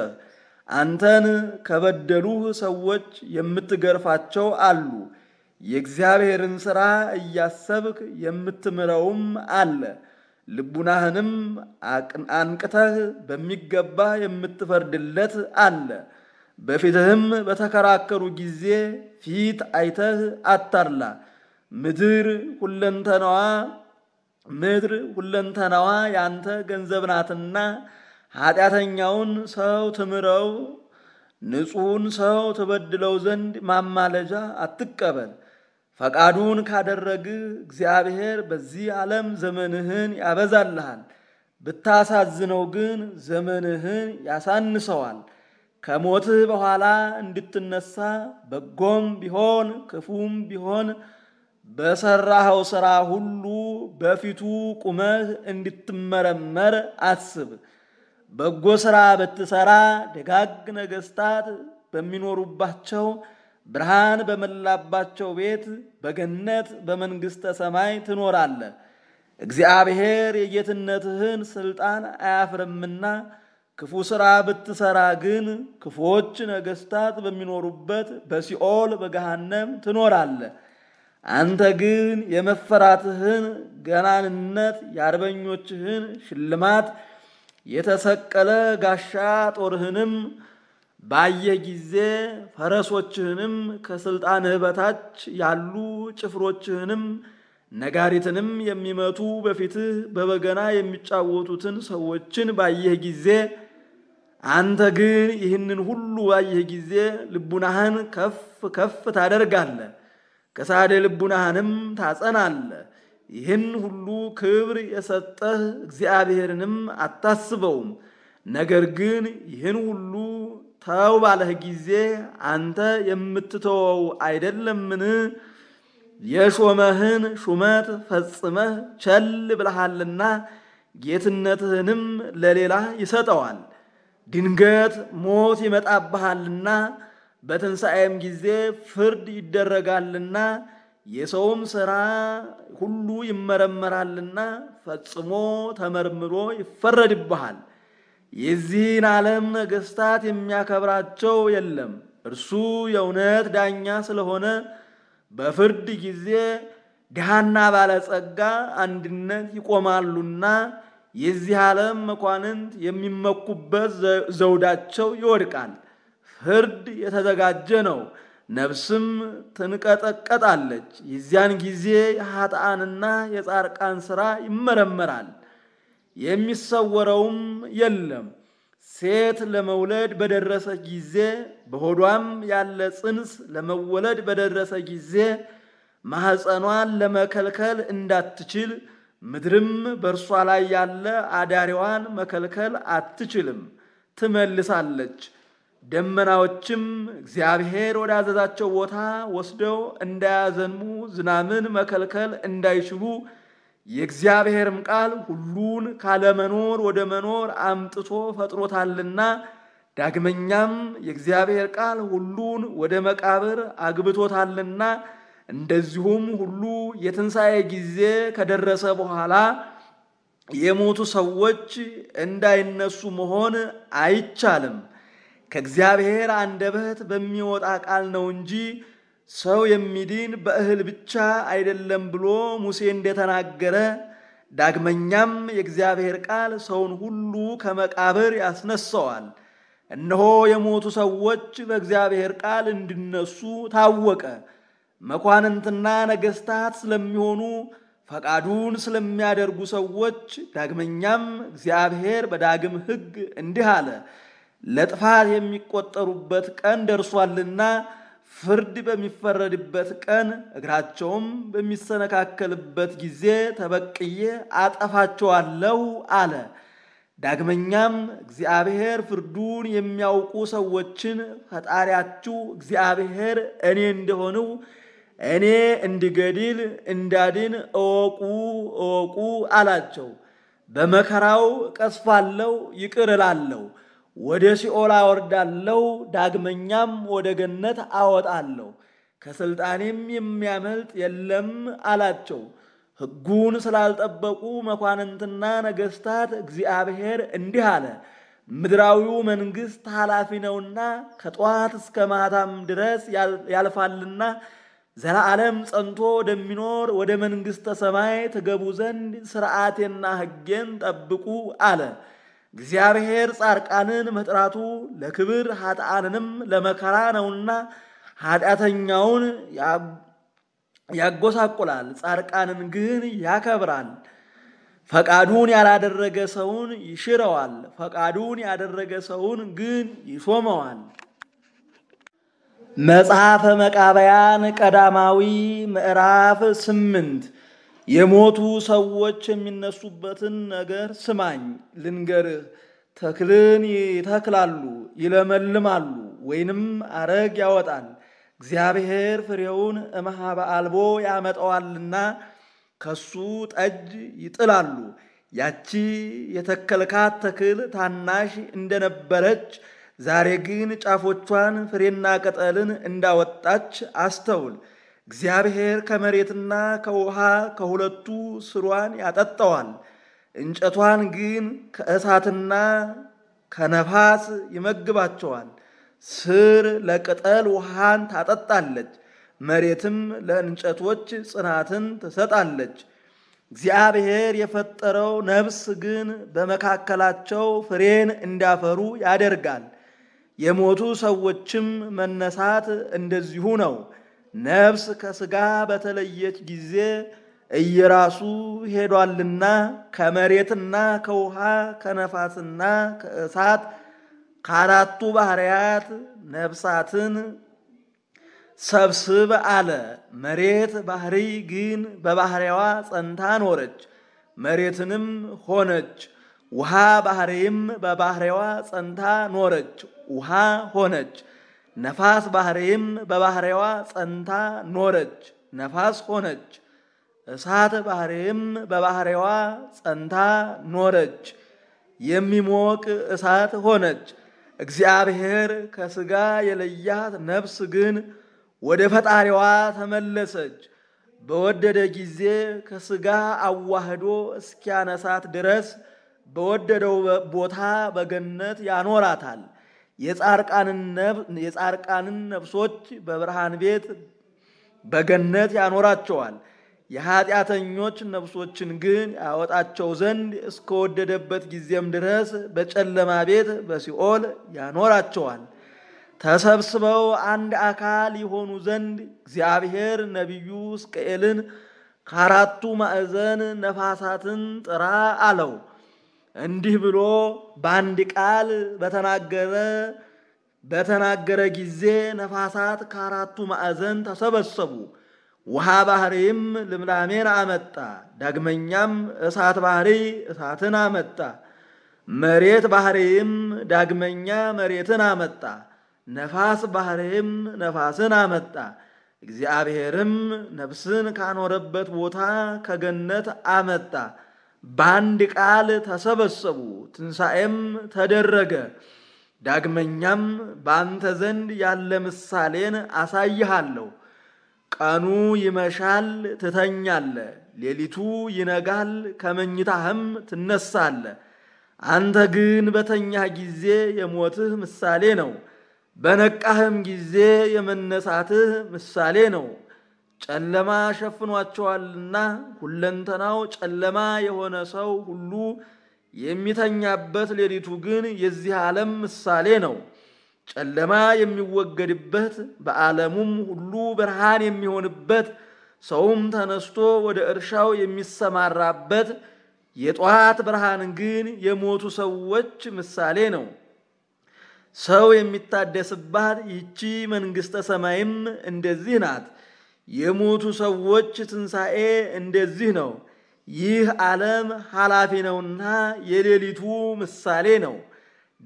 አንተን ከበደሉህ ሰዎች የምትገርፋቸው አሉ። የእግዚአብሔርን ሥራ እያሰብክ የምትምረውም አለ። ልቡናህንም አንቅተህ በሚገባ የምትፈርድለት አለ። በፊትህም በተከራከሩ ጊዜ ፊት አይተህ አታርላ። ምድር ሁለንተናዋ ምድር ሁለንተናዋ ያንተ ገንዘብ ናትና ኃጢአተኛውን ሰው ትምረው፣ ንጹሕን ሰው ትበድለው ዘንድ ማማለጃ አትቀበል። ፈቃዱን ካደረግህ እግዚአብሔር በዚህ ዓለም ዘመንህን ያበዛልሃል፣ ብታሳዝነው ግን ዘመንህን ያሳንሰዋል። ከሞት በኋላ እንድትነሳ በጎም ቢሆን ክፉም ቢሆን በሰራኸው ሥራ ሁሉ በፊቱ ቁመህ እንድትመረመር አስብ። በጎ ሥራ ብትሠራ ደጋግ ነገሥታት በሚኖሩባቸው ብርሃን በመላባቸው ቤት በገነት በመንግሥተ ሰማይ ትኖራለህ። እግዚአብሔር የጌትነትህን ሥልጣን አያፍርምና ክፉ ስራ ብትሰራ ግን ክፎች ነገስታት በሚኖሩበት በሲኦል በገሃነም ትኖራለ። አንተ ግን የመፈራትህን ገናንነት የአርበኞችህን ሽልማት የተሰቀለ ጋሻ ጦርህንም ባየህ ጊዜ ፈረሶችህንም ከስልጣንህ በታች ያሉ ጭፍሮችህንም ነጋሪትንም የሚመቱ በፊትህ በበገና የሚጫወቱትን ሰዎችን ባየህ ጊዜ አንተ ግን ይህንን ሁሉ ባየህ ጊዜ ልቡናህን ከፍ ከፍ ታደርጋለህ፣ ከሳደ ልቡናህንም ታጸናለህ። ይህን ሁሉ ክብር የሰጠህ እግዚአብሔርንም አታስበውም። ነገር ግን ይህን ሁሉ ተው ባለህ ጊዜ አንተ የምትተወው አይደለምን? የሾመህን ሹመት ፈጽመህ ቸል ብለሃልና ጌትነትህንም ለሌላ ይሰጠዋል። ድንገት ሞት ይመጣብሃልና በትንሣኤም ጊዜ ፍርድ ይደረጋልና የሰውም ሥራ ሁሉ ይመረመራልና ፈጽሞ ተመርምሮ ይፈረድብሃል። የዚህን ዓለም ነገሥታት የሚያከብራቸው የለም። እርሱ የእውነት ዳኛ ስለሆነ በፍርድ ጊዜ ድሃና ባለጸጋ አንድነት ይቆማሉና የዚህ ዓለም መኳንንት የሚመኩበት ዘውዳቸው ይወድቃል። ፍርድ የተዘጋጀ ነው፣ ነፍስም ትንቀጠቀጣለች። የዚያን ጊዜ የኃጥአንና የጻርቃን ሥራ ይመረመራል፣ የሚሰወረውም የለም። ሴት ለመውለድ በደረሰ ጊዜ በሆዷም ያለ ጽንስ ለመወለድ በደረሰ ጊዜ ማኅፀኗን ለመከልከል እንዳትችል ምድርም በእርሷ ላይ ያለ አዳሪዋን መከልከል አትችልም ትመልሳለች። ደመናዎችም እግዚአብሔር ወዳዘዛቸው ቦታ ወስደው እንዳያዘንሙ ዝናምን መከልከል እንዳይችሉ የእግዚአብሔርም ቃል ሁሉን ካለመኖር ወደ መኖር አምጥቶ ፈጥሮታልና። ዳግመኛም የእግዚአብሔር ቃል ሁሉን ወደ መቃብር አግብቶታልና እንደዚሁም ሁሉ የትንሣኤ ጊዜ ከደረሰ በኋላ የሞቱ ሰዎች እንዳይነሱ መሆን አይቻልም። ከእግዚአብሔር አንደበት በሚወጣ ቃል ነው እንጂ ሰው የሚድን በእህል ብቻ አይደለም ብሎ ሙሴ እንደተናገረ ዳግመኛም የእግዚአብሔር ቃል ሰውን ሁሉ ከመቃብር ያስነሰዋል። እነሆ የሞቱ ሰዎች በእግዚአብሔር ቃል እንዲነሱ ታወቀ። መኳንንትና ነገሥታት ስለሚሆኑ ፈቃዱን ስለሚያደርጉ ሰዎች። ዳግመኛም እግዚአብሔር በዳግም ሕግ እንዲህ አለ፣ ለጥፋት የሚቆጠሩበት ቀን ደርሷልና ፍርድ በሚፈረድበት ቀን እግራቸውም በሚሰነካከልበት ጊዜ ተበቅዬ አጠፋቸዋለሁ አለ። ዳግመኛም እግዚአብሔር ፍርዱን የሚያውቁ ሰዎችን ፈጣሪያችሁ እግዚአብሔር እኔ እንደሆነው እኔ እንድገድል እንዳድን እወቁ እወቁ አላቸው። በመከራው ቀስፋለው፣ ይቅር እላለው፣ ወደ ሲኦል አወርዳለው፣ ዳግመኛም ወደ ገነት አወጣለሁ፣ ከስልጣኔም የሚያመልጥ የለም አላቸው። ሕጉን ስላልጠበቁ መኳንንትና ነገሥታት እግዚአብሔር እንዲህ አለ። ምድራዊው መንግሥት ኃላፊ ነውና ከጠዋት እስከ ማታም ድረስ ያልፋልና ዘላለም ጸንቶ ወደሚኖር ወደ መንግሥተ ሰማይ ትገቡ ዘንድ ሥርዓቴና ሕጌን ጠብቁ አለ። እግዚአብሔር ጻድቃንን መጥራቱ ለክብር ኃጥአንንም ለመከራ ነውና ኃጢአተኛውን ያጎሳቁላል፣ ጻድቃንን ግን ያከብራል። ፈቃዱን ያላደረገ ሰውን ይሽረዋል፣ ፈቃዱን ያደረገ ሰውን ግን ይሾመዋል። መጽሐፈ መቃብያን ቀዳማዊ ምዕራፍ ስምንት የሞቱ ሰዎች የሚነሱበትን ነገር ስማኝ ልንገርህ። ተክልን ይተክላሉ ይለመልማሉ፣ ወይንም አረግ ያወጣል። እግዚአብሔር ፍሬውን እመሃ በአልቦ ያመጣዋልና ከሱ ጠጅ ይጥላሉ። ያቺ የተከልካት ተክል ታናሽ እንደነበረች ዛሬ ግን ጫፎቿን ፍሬና ቅጠልን እንዳወጣች አስተውል። እግዚአብሔር ከመሬትና ከውሃ ከሁለቱ ስሯን ያጠጣዋል፣ እንጨቷን ግን ከእሳትና ከነፋስ ይመግባቸዋል። ስር ለቅጠል ውሃን ታጠጣለች፣ መሬትም ለእንጨቶች ጽናትን ትሰጣለች። እግዚአብሔር የፈጠረው ነፍስ ግን በመካከላቸው ፍሬን እንዲያፈሩ ያደርጋል። የሞቱ ሰዎችም መነሳት እንደዚሁ ነው። ነፍስ ከሥጋ በተለየች ጊዜ እየራሱ ሄዷልና ከመሬትና ከውሃ ከነፋስና ከእሳት ከአራቱ ባህርያት ነፍሳትን ሰብስብ አለ። መሬት ባህሪ ግን በባህሪዋ ጸንታ ኖረች፣ መሬትንም ሆነች። ውሃ ባህሪም በባህሪዋ ጸንታ ኖረች፣ ውሃ ሆነች። ነፋስ ባህሬም በባህርዋ ጸንታ ኖረች፣ ነፋስ ሆነች። እሳት ባህሬም በባህርዋ ጸንታ ኖረች፣ የሚሞቅ እሳት ሆነች። እግዚአብሔር ከሥጋ የለያት ነፍስ ግን ወደ ፈጣሪዋ ተመለሰች። በወደደ ጊዜ ከሥጋ አዋህዶ እስኪያነሳት ድረስ በወደደው ቦታ በገነት ያኖራታል። የጻርቃንን ነፍሶች በብርሃን ቤት በገነት ያኖራቸዋል። የኃጢአተኞች ነፍሶችን ግን ያወጣቸው ዘንድ እስከወደደበት ጊዜም ድረስ በጨለማ ቤት በሲኦል ያኖራቸዋል። ተሰብስበው አንድ አካል የሆኑ ዘንድ እግዚአብሔር ነቢዩ ሕዝቅኤልን ከአራቱ ማዕዘን ነፋሳትን ጥራ አለው። እንዲህ ብሎ በአንድ ቃል በተናገረ በተናገረ ጊዜ ነፋሳት ከአራቱ ማዕዘን ተሰበሰቡ። ውሃ ባህሪም ልምላሜን አመጣ። ዳግመኛም እሳት ባህሪ እሳትን አመጣ። መሬት ባህሪም ዳግመኛ መሬትን አመጣ። ነፋስ ባህሪም ነፋስን አመጣ። እግዚአብሔርም ነፍስን ካኖረበት ቦታ ከገነት አመጣ። በአንድ ቃል ተሰበሰቡ፣ ትንሣኤም ተደረገ። ዳግመኛም በአንተ ዘንድ ያለ ምሳሌን አሳይሃለሁ። ቀኑ ይመሻል፣ ትተኛለ፣ ሌሊቱ ይነጋል፣ ከመኝታህም ትነሳለ። አንተ ግን በተኛህ ጊዜ የሞትህ ምሳሌ ነው፣ በነቃህም ጊዜ የመነሳትህ ምሳሌ ነው። ጨለማ ሸፍኗቸዋልና ሁለንተናው ጨለማ የሆነ ሰው ሁሉ የሚተኛበት ሌሊቱ ግን የዚህ ዓለም ምሳሌ ነው። ጨለማ የሚወገድበት በዓለሙም ሁሉ ብርሃን የሚሆንበት ሰውም ተነስቶ ወደ እርሻው የሚሰማራበት የጠዋት ብርሃን ግን የሞቱ ሰዎች ምሳሌ ነው። ሰው የሚታደስባት ይቺ መንግሥተ ሰማይም እንደዚህ ናት። የሞቱ ሰዎች ትንሣኤ እንደዚህ ነው። ይህ ዓለም ኃላፊ ነውና የሌሊቱ ምሳሌ ነው።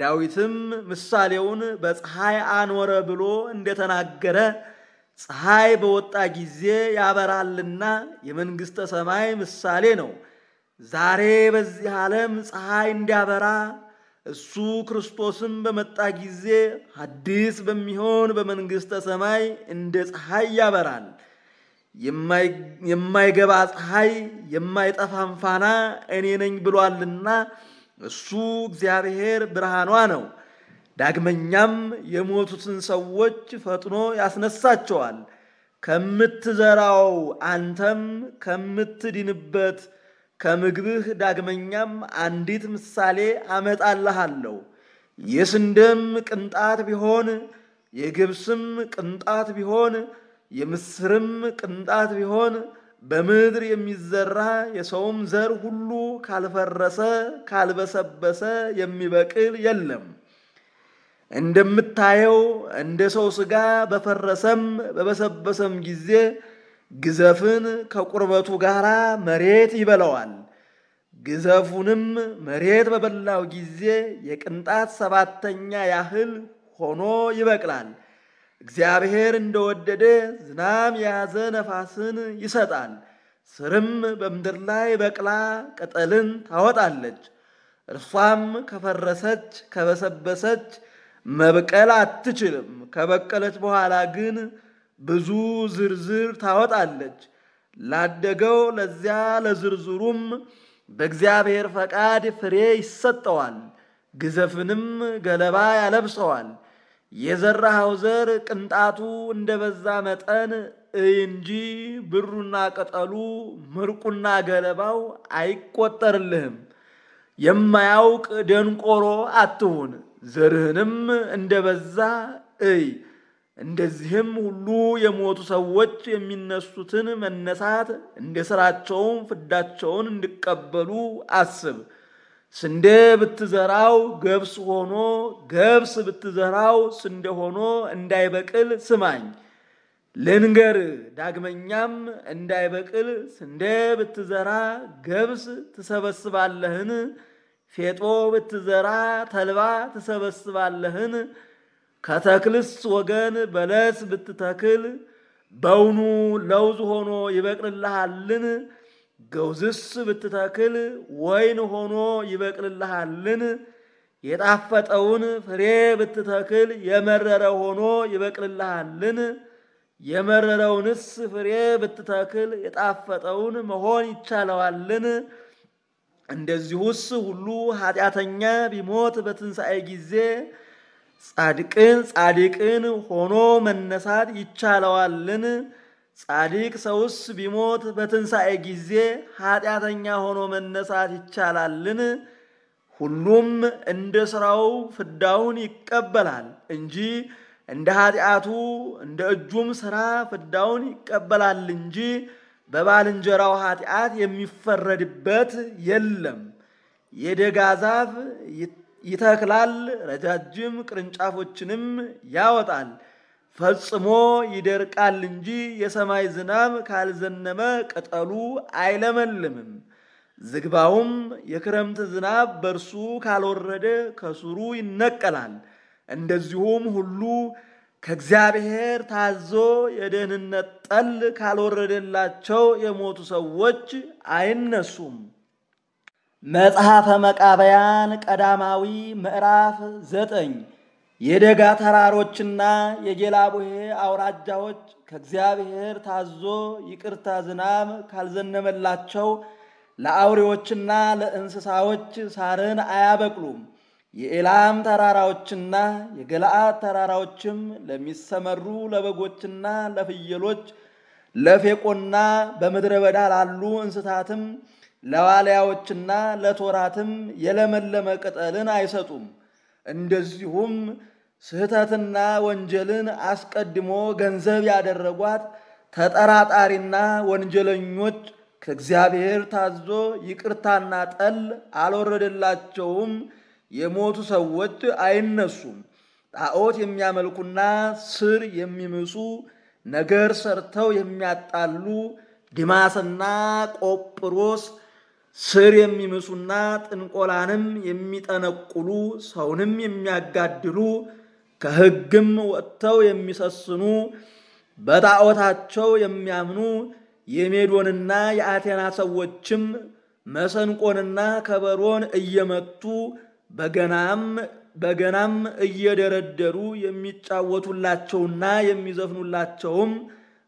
ዳዊትም ምሳሌውን በፀሐይ አኖረ ብሎ እንደተናገረ ፀሐይ በወጣ ጊዜ ያበራልና የመንግሥተ ሰማይ ምሳሌ ነው። ዛሬ በዚህ ዓለም ፀሐይ እንዲያበራ እሱ ክርስቶስም በመጣ ጊዜ አዲስ በሚሆን በመንግሥተ ሰማይ እንደ ፀሐይ ያበራል። የማይገባ ፀሐይ የማይጠፋም ፋና እኔ ነኝ ብሏልና እሱ እግዚአብሔር ብርሃኗ ነው። ዳግመኛም የሞቱትን ሰዎች ፈጥኖ ያስነሳቸዋል። ከምትዘራው አንተም ከምትድንበት ከምግብህ ዳግመኛም አንዲት ምሳሌ አመጣልሃለሁ። የስንዴም ቅንጣት ቢሆን የገብስም ቅንጣት ቢሆን የምስርም ቅንጣት ቢሆን በምድር የሚዘራ የሰውም ዘር ሁሉ ካልፈረሰ ካልበሰበሰ የሚበቅል የለም። እንደምታየው እንደ ሰው ሥጋ በፈረሰም በበሰበሰም ጊዜ ግዘፍን ከቁርበቱ ጋር መሬት ይበላዋል። ግዘፉንም መሬት በበላው ጊዜ የቅንጣት ሰባተኛ ያህል ሆኖ ይበቅላል። እግዚአብሔር እንደወደደ ዝናም የያዘ ነፋስን ይሰጣል። ስርም በምድር ላይ በቅላ ቅጠልን ታወጣለች። እርሷም ከፈረሰች ከበሰበሰች መብቀል አትችልም። ከበቀለች በኋላ ግን ብዙ ዝርዝር ታወጣለች። ላደገው ለዚያ ለዝርዝሩም በእግዚአብሔር ፈቃድ ፍሬ ይሰጠዋል። ግዘፍንም ገለባ ያለብሰዋል። የዘራኸው ዘር ቅንጣቱ እንደበዛ መጠን እይ እንጂ ብሩና ቅጠሉ ምርቁና ገለባው አይቆጠርልህም። የማያውቅ ደንቆሮ አትሁን፣ ዘርህንም እንደበዛ እይ። እንደዚህም ሁሉ የሞቱ ሰዎች የሚነሱትን መነሳት እንደ ስራቸውም ፍዳቸውን እንዲቀበሉ አስብ። ስንዴ ብትዘራው ገብስ ሆኖ ገብስ ብትዘራው ስንዴ ሆኖ እንዳይበቅል ስማኝ ልንገር። ዳግመኛም እንዳይበቅል ስንዴ ብትዘራ ገብስ ትሰበስባለህን? ፌጦ ብትዘራ ተልባ ትሰበስባለህን? ከተክልስ ወገን በለስ ብትተክል በውኑ ለውዝ ሆኖ ይበቅልልሃልን? ገውዝስ ብትተክል ወይን ሆኖ ይበቅልልሃልን? የጣፈጠውን ፍሬ ብትተክል የመረረ ሆኖ ይበቅልልሃልን? የመረረውንስ ፍሬ ብትተክል የጣፈጠውን መሆን ይቻለዋልን? እንደዚሁስ ሁሉ ኃጢአተኛ ቢሞት በትንሣኤ ጊዜ ጻድቅን ጻድቅን ሆኖ መነሳት ይቻለዋልን? ጻድቅ ሰውስ ቢሞት በትንሣኤ ጊዜ ኃጢአተኛ ሆኖ መነሳት ይቻላልን? ሁሉም እንደ ሥራው ፍዳውን ይቀበላል እንጂ እንደ ኃጢአቱ እንደ እጁም ሥራ ፍዳውን ይቀበላል እንጂ በባልንጀራው ኃጢአት የሚፈረድበት የለም። የደጋ ዛፍ ይተክላል፣ ረጃጅም ቅርንጫፎችንም ያወጣል ፈጽሞ ይደርቃል እንጂ የሰማይ ዝናብ ካልዘነመ ቅጠሉ አይለመልምም፣ ዝግባውም የክረምት ዝናብ በእርሱ ካልወረደ ከስሩ ይነቀላል። እንደዚሁም ሁሉ ከእግዚአብሔር ታዞ የደህንነት ጠል ካልወረደላቸው የሞቱ ሰዎች አይነሱም። መጽሐፈ መቃበያን ቀዳማዊ ምዕራፍ ዘጠኝ የደጋ ተራሮችና የጌላቡሄ አውራጃዎች ከእግዚአብሔር ታዞ ይቅርታ ዝናብ ካልዘነመላቸው ለአውሬዎችና ለእንስሳዎች ሳርን አያበቅሉም። የኤላም ተራራዎችና የገላአት ተራራዎችም ለሚሰመሩ ለበጎችና ለፍየሎች፣ ለፌቆና በምድረ በዳ ላሉ እንስሳትም፣ ለዋልያዎችና ለቶራትም የለመለመ ቅጠልን አይሰጡም። እንደዚሁም ስህተትና ወንጀልን አስቀድሞ ገንዘብ ያደረጓት ተጠራጣሪና ወንጀለኞች ከእግዚአብሔር ታዞ ይቅርታና ጠል አልወረደላቸውም የሞቱ ሰዎች አይነሱም። ጣዖት የሚያመልኩና ስር የሚምሱ ነገር ሰርተው የሚያጣሉ ዲማስና ቆጵሮስ ስር የሚምሱና ጥንቆላንም የሚጠነቁሉ ሰውንም የሚያጋድሉ ከህግም ወጥተው የሚሰስኑ በጣዖታቸው የሚያምኑ የሜዶንና የአቴና ሰዎችም መሰንቆንና ከበሮን እየመቱ በገናም በገናም እየደረደሩ የሚጫወቱላቸውና የሚዘፍኑላቸውም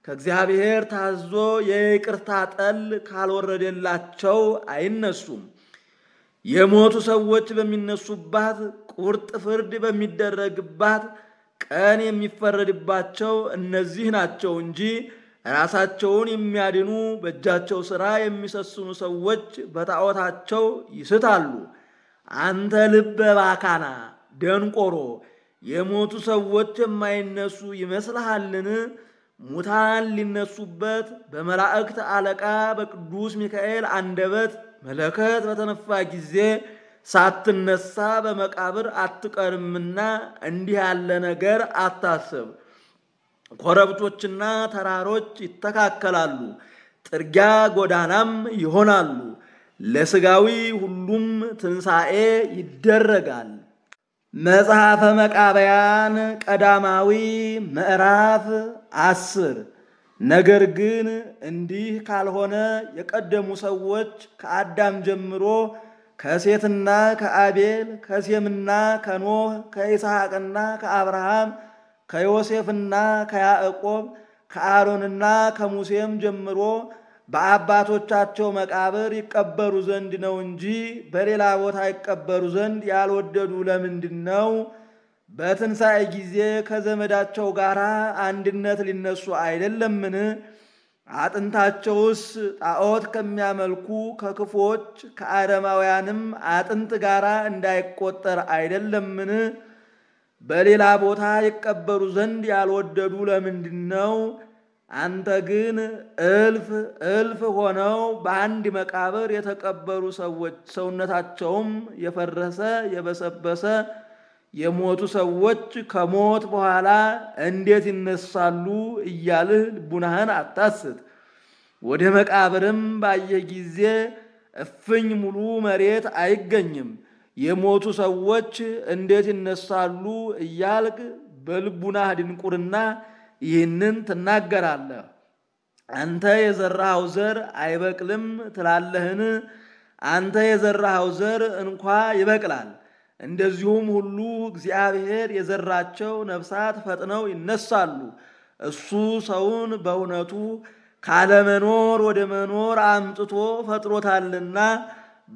ከእግዚአብሔር ታዞ የይቅርታ ጠል ካልወረደላቸው አይነሱም። የሞቱ ሰዎች በሚነሱባት ቁርጥ ፍርድ በሚደረግባት ቀን የሚፈረድባቸው እነዚህ ናቸው እንጂ ራሳቸውን የሚያድኑ በእጃቸው ሥራ የሚሰስኑ ሰዎች በጣዖታቸው ይስታሉ። አንተ ልበ ባካና ደንቆሮ፣ የሞቱ ሰዎች የማይነሱ ይመስልሃልን? ሙታን ሊነሱበት በመላእክት አለቃ በቅዱስ ሚካኤል አንደበት መለከት በተነፋ ጊዜ ሳትነሳ በመቃብር አትቀርምና እንዲህ ያለ ነገር አታስብ። ኮረብቶችና ተራሮች ይተካከላሉ፣ ጥርጊያ ጎዳናም ይሆናሉ። ለስጋዊ ሁሉም ትንሣኤ ይደረጋል። መጽሐፈ መቃብያን ቀዳማዊ ምዕራፍ አስር ነገር ግን እንዲህ ካልሆነ የቀደሙ ሰዎች ከአዳም ጀምሮ ከሴትና ከአቤል ከሴምና ከኖህ ከይስሐቅና ከአብርሃም ከዮሴፍና ከያዕቆብ ከአሮንና ከሙሴም ጀምሮ በአባቶቻቸው መቃብር ይቀበሩ ዘንድ ነው እንጂ በሌላ ቦታ ይቀበሩ ዘንድ ያልወደዱ ለምንድን ነው? በትንሣኤ ጊዜ ከዘመዳቸው ጋር አንድነት ሊነሱ አይደለምን? አጥንታቸውስ ጣዖት ከሚያመልኩ ከክፎች ከአረማውያንም አጥንት ጋር እንዳይቆጠር አይደለምን? በሌላ ቦታ ይቀበሩ ዘንድ ያልወደዱ ለምንድን ነው? አንተ ግን እልፍ እልፍ ሆነው በአንድ መቃብር የተቀበሩ ሰዎች ሰውነታቸውም የፈረሰ የበሰበሰ የሞቱ ሰዎች ከሞት በኋላ እንዴት ይነሳሉ እያልህ ልቡናህን አታስት። ወደ መቃብርም ባየህ ጊዜ እፍኝ ሙሉ መሬት አይገኝም። የሞቱ ሰዎች እንዴት ይነሳሉ እያልክ በልቡናህ ድንቁርና ይህንን ትናገራለህ። አንተ የዘራኸው ዘር አይበቅልም ትላለህን? አንተ የዘራኸው ዘር እንኳ ይበቅላል። እንደዚሁም ሁሉ እግዚአብሔር የዘራቸው ነፍሳት ፈጥነው ይነሳሉ። እሱ ሰውን በእውነቱ ካለመኖር ወደ መኖር አምጥቶ ፈጥሮታልና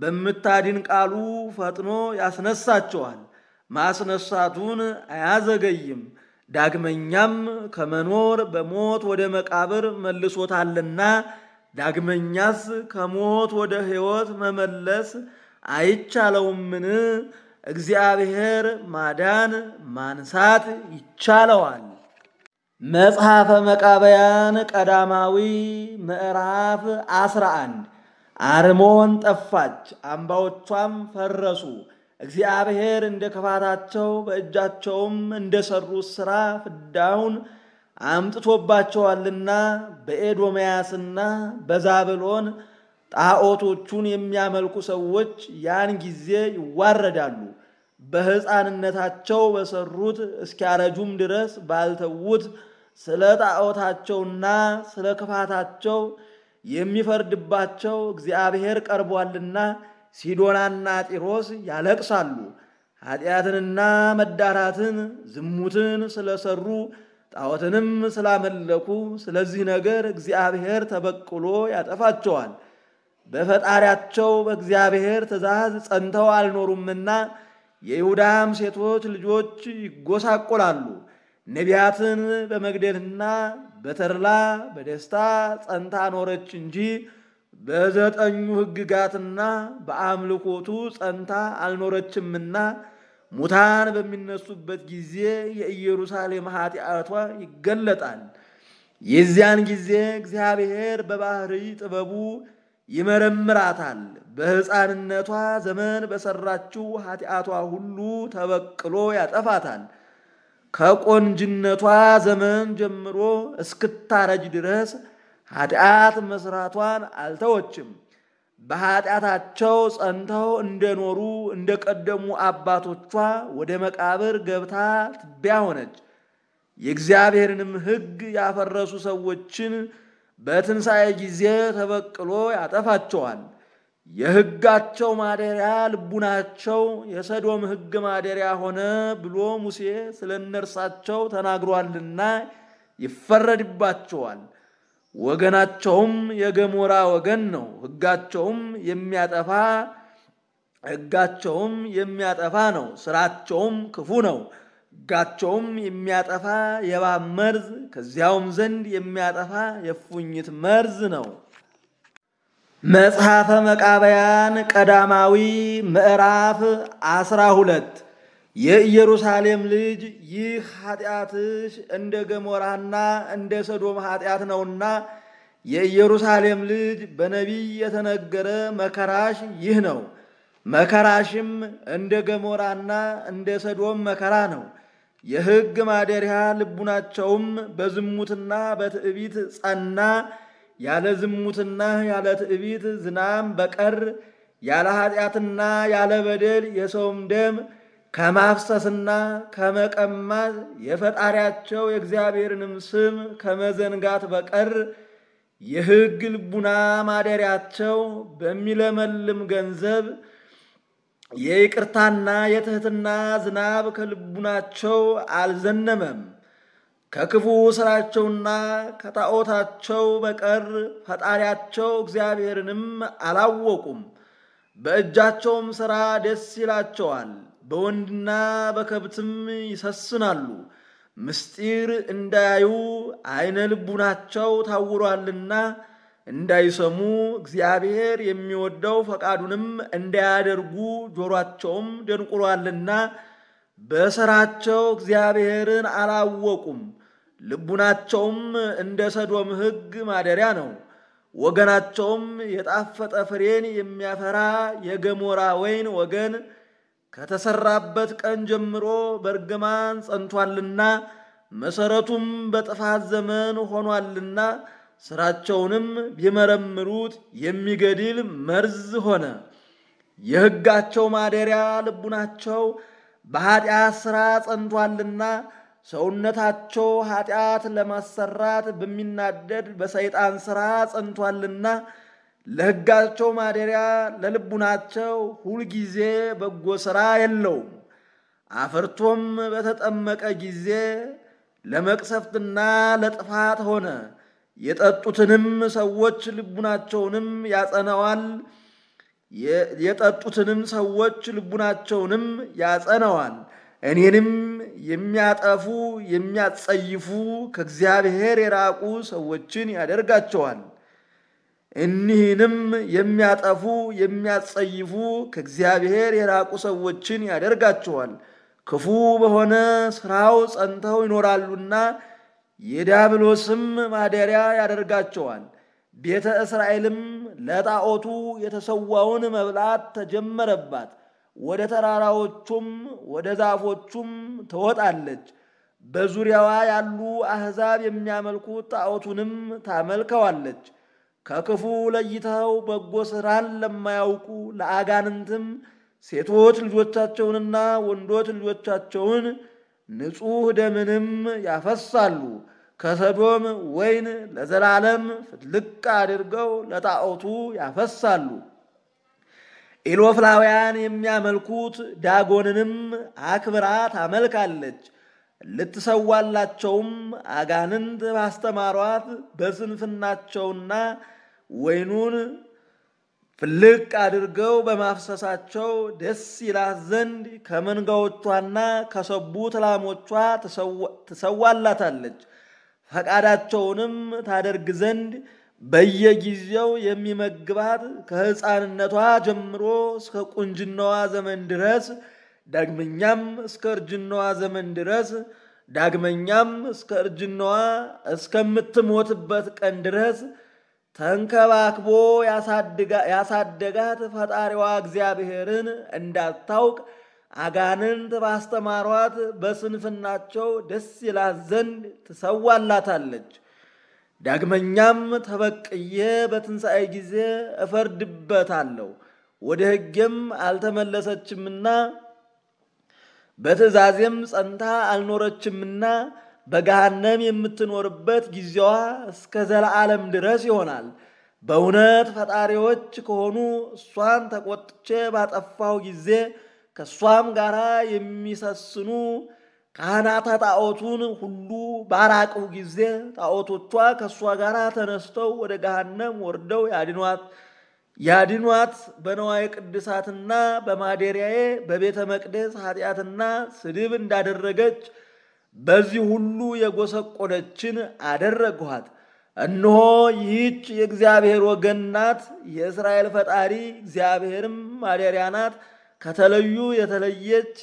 በምታድን ቃሉ ፈጥኖ ያስነሳቸዋል። ማስነሳቱን አያዘገይም። ዳግመኛም ከመኖር በሞት ወደ መቃብር መልሶታልና ዳግመኛስ ከሞት ወደ ሕይወት መመለስ አይቻለውምን? እግዚአብሔር ማዳን ማንሳት ይቻለዋል። መጽሐፈ መቃብያን ቀዳማዊ ምዕራፍ 11 አርሞን ጠፋች፣ አምባዎቿም ፈረሱ። እግዚአብሔር እንደ ክፋታቸው በእጃቸውም እንደሰሩት ሥራ ፍዳውን አምጥቶባቸዋልና በኤዶምያስና በዛብሎን ጣዖቶቹን የሚያመልኩ ሰዎች ያን ጊዜ ይዋረዳሉ። በሕፃንነታቸው በሰሩት እስኪያረጁም ድረስ ባልተዉት ስለ ጣዖታቸውና ስለ ክፋታቸው የሚፈርድባቸው እግዚአብሔር ቀርቧልና ሲዶናና ጢሮስ ያለቅሳሉ። ኃጢአትንና መዳራትን ዝሙትን ስለሰሩ ጣዖትንም ስላመለኩ ስለዚህ ነገር እግዚአብሔር ተበቅሎ ያጠፋቸዋል። በፈጣሪያቸው በእግዚአብሔር ትእዛዝ ጸንተው አልኖሩምና የይሁዳም ሴቶች ልጆች ይጎሳቆላሉ። ነቢያትን በመግደልና በተድላ በደስታ ጸንታ ኖረች እንጂ በዘጠኙ ሕግጋትና በአምልኮቱ ጸንታ አልኖረችምና ሙታን በሚነሱበት ጊዜ የኢየሩሳሌም ኃጢአቷ ይገለጣል። የዚያን ጊዜ እግዚአብሔር በባሕርይ ጥበቡ ይመረምራታል። በሕፃንነቷ ዘመን በሰራችው ኃጢአቷ ሁሉ ተበቅሎ ያጠፋታል። ከቆንጅነቷ ዘመን ጀምሮ እስክታረጅ ድረስ ኃጢአት መስራቷን አልተወችም። በኃጢአታቸው ጸንተው እንደኖሩ እንደ ቀደሙ አባቶቿ ወደ መቃብር ገብታ ትቢያ ሆነች። የእግዚአብሔርንም ሕግ ያፈረሱ ሰዎችን በትንሣኤ ጊዜ ተበቅሎ ያጠፋቸዋል። የሕጋቸው ማደሪያ ልቡናቸው የሰዶም ሕግ ማደሪያ ሆነ ብሎ ሙሴ ስለ እነርሳቸው ተናግሯልና ይፈረድባቸዋል። ወገናቸውም የገሞራ ወገን ነው። ሕጋቸውም የሚያጠፋ ሕጋቸውም የሚያጠፋ ነው። ስራቸውም ክፉ ነው። ጋቸውም የሚያጠፋ የባብ መርዝ ከዚያውም ዘንድ የሚያጠፋ የፉኝት መርዝ ነው። መጽሐፈ መቃበያን ቀዳማዊ ምዕራፍ አስራ ሁለት የኢየሩሳሌም ልጅ ይህ ኃጢአትሽ እንደ ገሞራና እንደ ሰዶም ኃጢአት ነውና የኢየሩሳሌም ልጅ በነቢይ የተነገረ መከራሽ ይህ ነው። መከራሽም እንደ ገሞራና እንደ ሰዶም መከራ ነው። የሕግ ማደሪያ ልቡናቸውም በዝሙትና በትዕቢት ጸና። ያለ ዝሙትና ያለ ትዕቢት ዝናም በቀር ያለ ኃጢአትና ያለ በደል የሰውም ደም ከማፍሰስና ከመቀማት የፈጣሪያቸው የእግዚአብሔርንም ስም ከመዘንጋት በቀር የሕግ ልቡና ማደሪያቸው በሚለመልም ገንዘብ የይቅርታና የትህትና ዝናብ ከልቡናቸው አልዘነመም! ከክፉ ሥራቸውና ከጣዖታቸው በቀር ፈጣሪያቸው እግዚአብሔርንም አላወቁም። በእጃቸውም ሥራ ደስ ይላቸዋል፣ በወንድና በከብትም ይሰስናሉ። ምስጢር እንዳያዩ ዐይነ ልቡናቸው ታውሯልና እንዳይሰሙ እግዚአብሔር የሚወደው ፈቃዱንም እንዳያደርጉ ጆሯቸውም ደንቁሯልና በሥራቸው እግዚአብሔርን አላወቁም። ልቡናቸውም እንደ ሰዶም ሕግ ማደሪያ ነው። ወገናቸውም የጣፈጠ ፍሬን የሚያፈራ የገሞራ ወይን ወገን ከተሰራበት ቀን ጀምሮ በርግማን ጸንቷልና መሠረቱም በጥፋት ዘመን ሆኗልና ስራቸውንም ቢመረምሩት የሚገድል መርዝ ሆነ። የሕጋቸው ማደሪያ ልቡናቸው በኃጢአት ሥራ ጸንቷልና ሰውነታቸው ኃጢአት ለማሰራት በሚናደድ በሰይጣን ሥራ ጸንቷልና ለሕጋቸው ማደሪያ ለልቡናቸው ሁልጊዜ በጎ ሥራ የለውም። አፈርቶም በተጠመቀ ጊዜ ለመቅሰፍትና ለጥፋት ሆነ። የጠጡትንም ሰዎች ልቡናቸውንም ያጸነዋል። የጠጡትንም ሰዎች ልቡናቸውንም ያጸነዋል። እኔንም የሚያጠፉ የሚያጸይፉ ከእግዚአብሔር የራቁ ሰዎችን ያደርጋቸዋል። እኒህንም የሚያጠፉ የሚያጸይፉ ከእግዚአብሔር የራቁ ሰዎችን ያደርጋቸዋል። ክፉ በሆነ ስራው ጸንተው ይኖራሉና የዲያብሎስም ማደሪያ ያደርጋቸዋል። ቤተ እስራኤልም ለጣዖቱ የተሰዋውን መብላት ተጀመረባት። ወደ ተራራዎቹም ወደ ዛፎቹም ትወጣለች። በዙሪያዋ ያሉ አሕዛብ የሚያመልኩት ጣዖቱንም ታመልከዋለች። ከክፉ ለይተው በጎ ሥራን ለማያውቁ ለአጋንንትም ሴቶች ልጆቻቸውንና ወንዶች ልጆቻቸውን ንጹሕ ደምንም ያፈሳሉ። ከሰዶም ወይን ለዘላለም ፍልቅ አድርገው ለጣዖቱ ያፈሳሉ። ኢሎፍላውያን የሚያመልኩት ዳጎንንም አክብራ ታመልካለች። ልትሰዋላቸውም አጋንንት ባስተማሯት በስንፍናቸውና ወይኑን ፍልቅ አድርገው በማፍሰሳቸው ደስ ይላት ዘንድ ከመንጋዎቿና ከሰቡት ላሞቿ ትሰዋላታለች። ፈቃዳቸውንም ታደርግ ዘንድ በየጊዜው የሚመግባት ከሕፃንነቷ ጀምሮ እስከ ቁንጅናዋ ዘመን ድረስ ዳግመኛም እስከ እርጅናዋ ዘመን ድረስ ዳግመኛም እስከ እርጅናዋ እስከምትሞትበት ቀን ድረስ ተንከባክቦ ያሳደጋት ፈጣሪዋ እግዚአብሔርን እንዳታውቅ አጋንንት ባስተማሯት በስንፍናቸው ደስ ይላት ዘንድ ትሰዋላታለች። ዳግመኛም ተበቅዬ በትንሣኤ ጊዜ እፈርድበታለሁ፣ ወደ ሕጌም አልተመለሰችምና በትእዛዜም ጸንታ አልኖረችምና በገሃነም የምትኖርበት ጊዜዋ እስከ ዘለዓለም ድረስ ይሆናል። በእውነት ፈጣሪዎች ከሆኑ እሷን ተቆጥቼ ባጠፋው ጊዜ ከእሷም ጋር የሚሰስኑ ካህናተ ጣዖቱን ሁሉ ባራቁ ጊዜ ጣዖቶቿ ከእሷ ጋር ተነስተው ወደ ገሃነም ወርደው ያድኗት ያድኗት በነዋየ ቅድሳትና በማደሪያዬ በቤተ መቅደስ ኃጢአትና ስድብ እንዳደረገች በዚህ ሁሉ የጎሰቆለችን አደረግኋት። እነሆ ይህች የእግዚአብሔር ወገን ናት፣ የእስራኤል ፈጣሪ እግዚአብሔርም ማደሪያ ናት። ከተለዩ የተለየች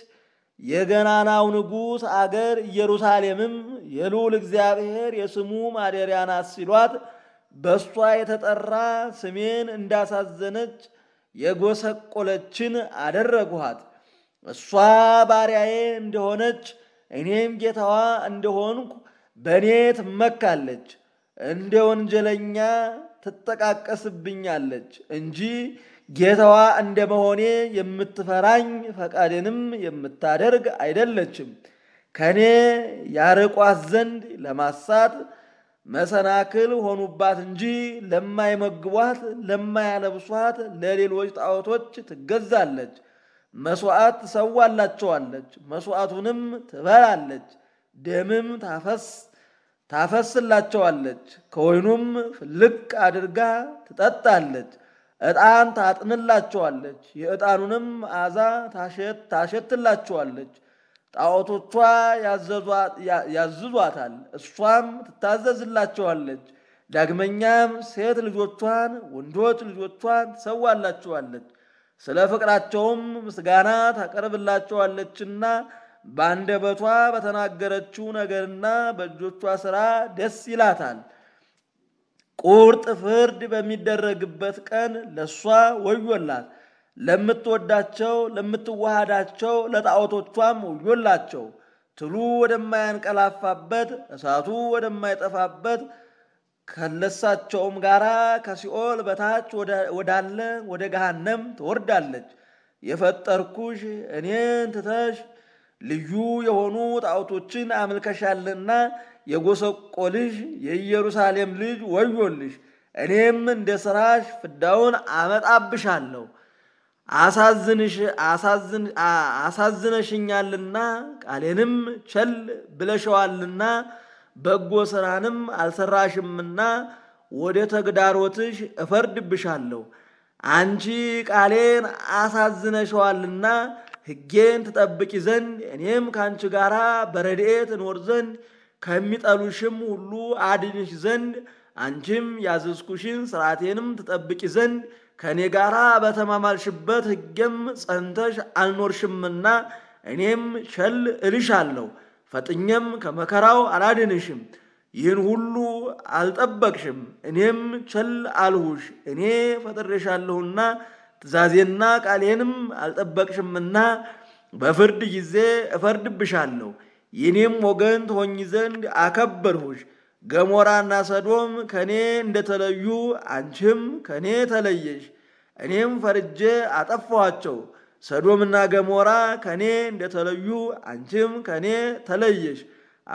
የገናናው ንጉሥ አገር ኢየሩሳሌምም የልዑል እግዚአብሔር የስሙ ማደሪያ ናት ሲሏት በእሷ የተጠራ ስሜን እንዳሳዘነች የጎሰቆለችን አደረግኋት። እሷ ባሪያዬ እንደሆነች እኔም ጌታዋ እንደሆንኩ በእኔ ትመካለች፣ እንደ ወንጀለኛ ትጠቃቀስብኛለች እንጂ ጌታዋ እንደ መሆኔ የምትፈራኝ ፈቃዴንም የምታደርግ አይደለችም። ከእኔ ያርቋት ዘንድ ለማሳት መሰናክል ሆኑባት እንጂ ለማይመግቧት፣ ለማያለብሷት ለሌሎች ጣዖቶች ትገዛለች። መስዋዕት ትሰዋላቸዋለች፣ መስዋዕቱንም ትበላለች፣ ደምም ታፈስ ታፈስላቸዋለች፣ ከወይኑም ፍልቅ አድርጋ ትጠጣለች። ዕጣን ታጥንላቸዋለች፣ የዕጣኑንም መዓዛ ታሸትላቸዋለች። ጣዖቶቿ ያዝዟታል፣ እሷም ትታዘዝላቸዋለች። ዳግመኛም ሴት ልጆቿን፣ ወንዶች ልጆቿን ትሰዋላቸዋለች። ስለ ፍቅራቸውም ምስጋና ታቀርብላቸዋለችና በአንደበቷ በተናገረችው ነገርና በእጆቿ ስራ ደስ ይላታል። ቁርጥ ፍርድ በሚደረግበት ቀን ለእሷ ወዮላት። ለምትወዳቸው ለምትዋሃዳቸው ለጣዖቶቿም ወዮላቸው። ትሉ ወደማያንቀላፋበት እሳቱ ወደማይጠፋበት ከለሳቸውም ጋር ከሲኦል በታች ወዳለ ወደ ገሃነም ትወርዳለች። የፈጠርኩሽ እኔን ትተሽ ልዩ የሆኑ ጣዖቶችን አመልከሻልና የጎሰቆልሽ የኢየሩሳሌም ልጅ ወዮልሽ! እኔም እንደ ሥራሽ ፍዳውን አመጣብሻለሁ። አሳዝነሽኛልና ቃሌንም ቸል ብለሸዋልና በጎ ሥራንም አልሰራሽምና ወደ ተግዳሮትሽ እፈርድብሻለሁ። አንቺ ቃሌን አሳዝነሸዋልና ሕጌን ትጠብቂ ዘንድ እኔም ከአንቺ ጋር በረድኤት እኖር ዘንድ ከሚጠሉሽም ሁሉ አድንሽ ዘንድ አንቺም ያዘዝኩሽን ሥርዓቴንም ትጠብቂ ዘንድ ከእኔ ጋር በተማማልሽበት ሕጌም ጸንተሽ አልኖርሽምና እኔም ቸል እልሻለሁ። ፈጥኜም ከመከራው አላድንሽም፣ ይህን ሁሉ አልጠበቅሽም፣ እኔም ቸል አልሁሽ። እኔ ፈጥሬሻለሁና ትእዛዜና ቃሌንም አልጠበቅሽምና በፍርድ ጊዜ እፈርድብሻለሁ፣ የእኔም ወገን ትሆኝ ዘንድ አከበርሁሽ። ገሞራና ሰዶም ከእኔ እንደተለዩ አንቺም ከእኔ ተለየሽ። እኔም ፈርጄ አጠፋኋቸው። ሰዶምና ገሞራ ከኔ እንደተለዩ አንቺም ከኔ ተለየሽ።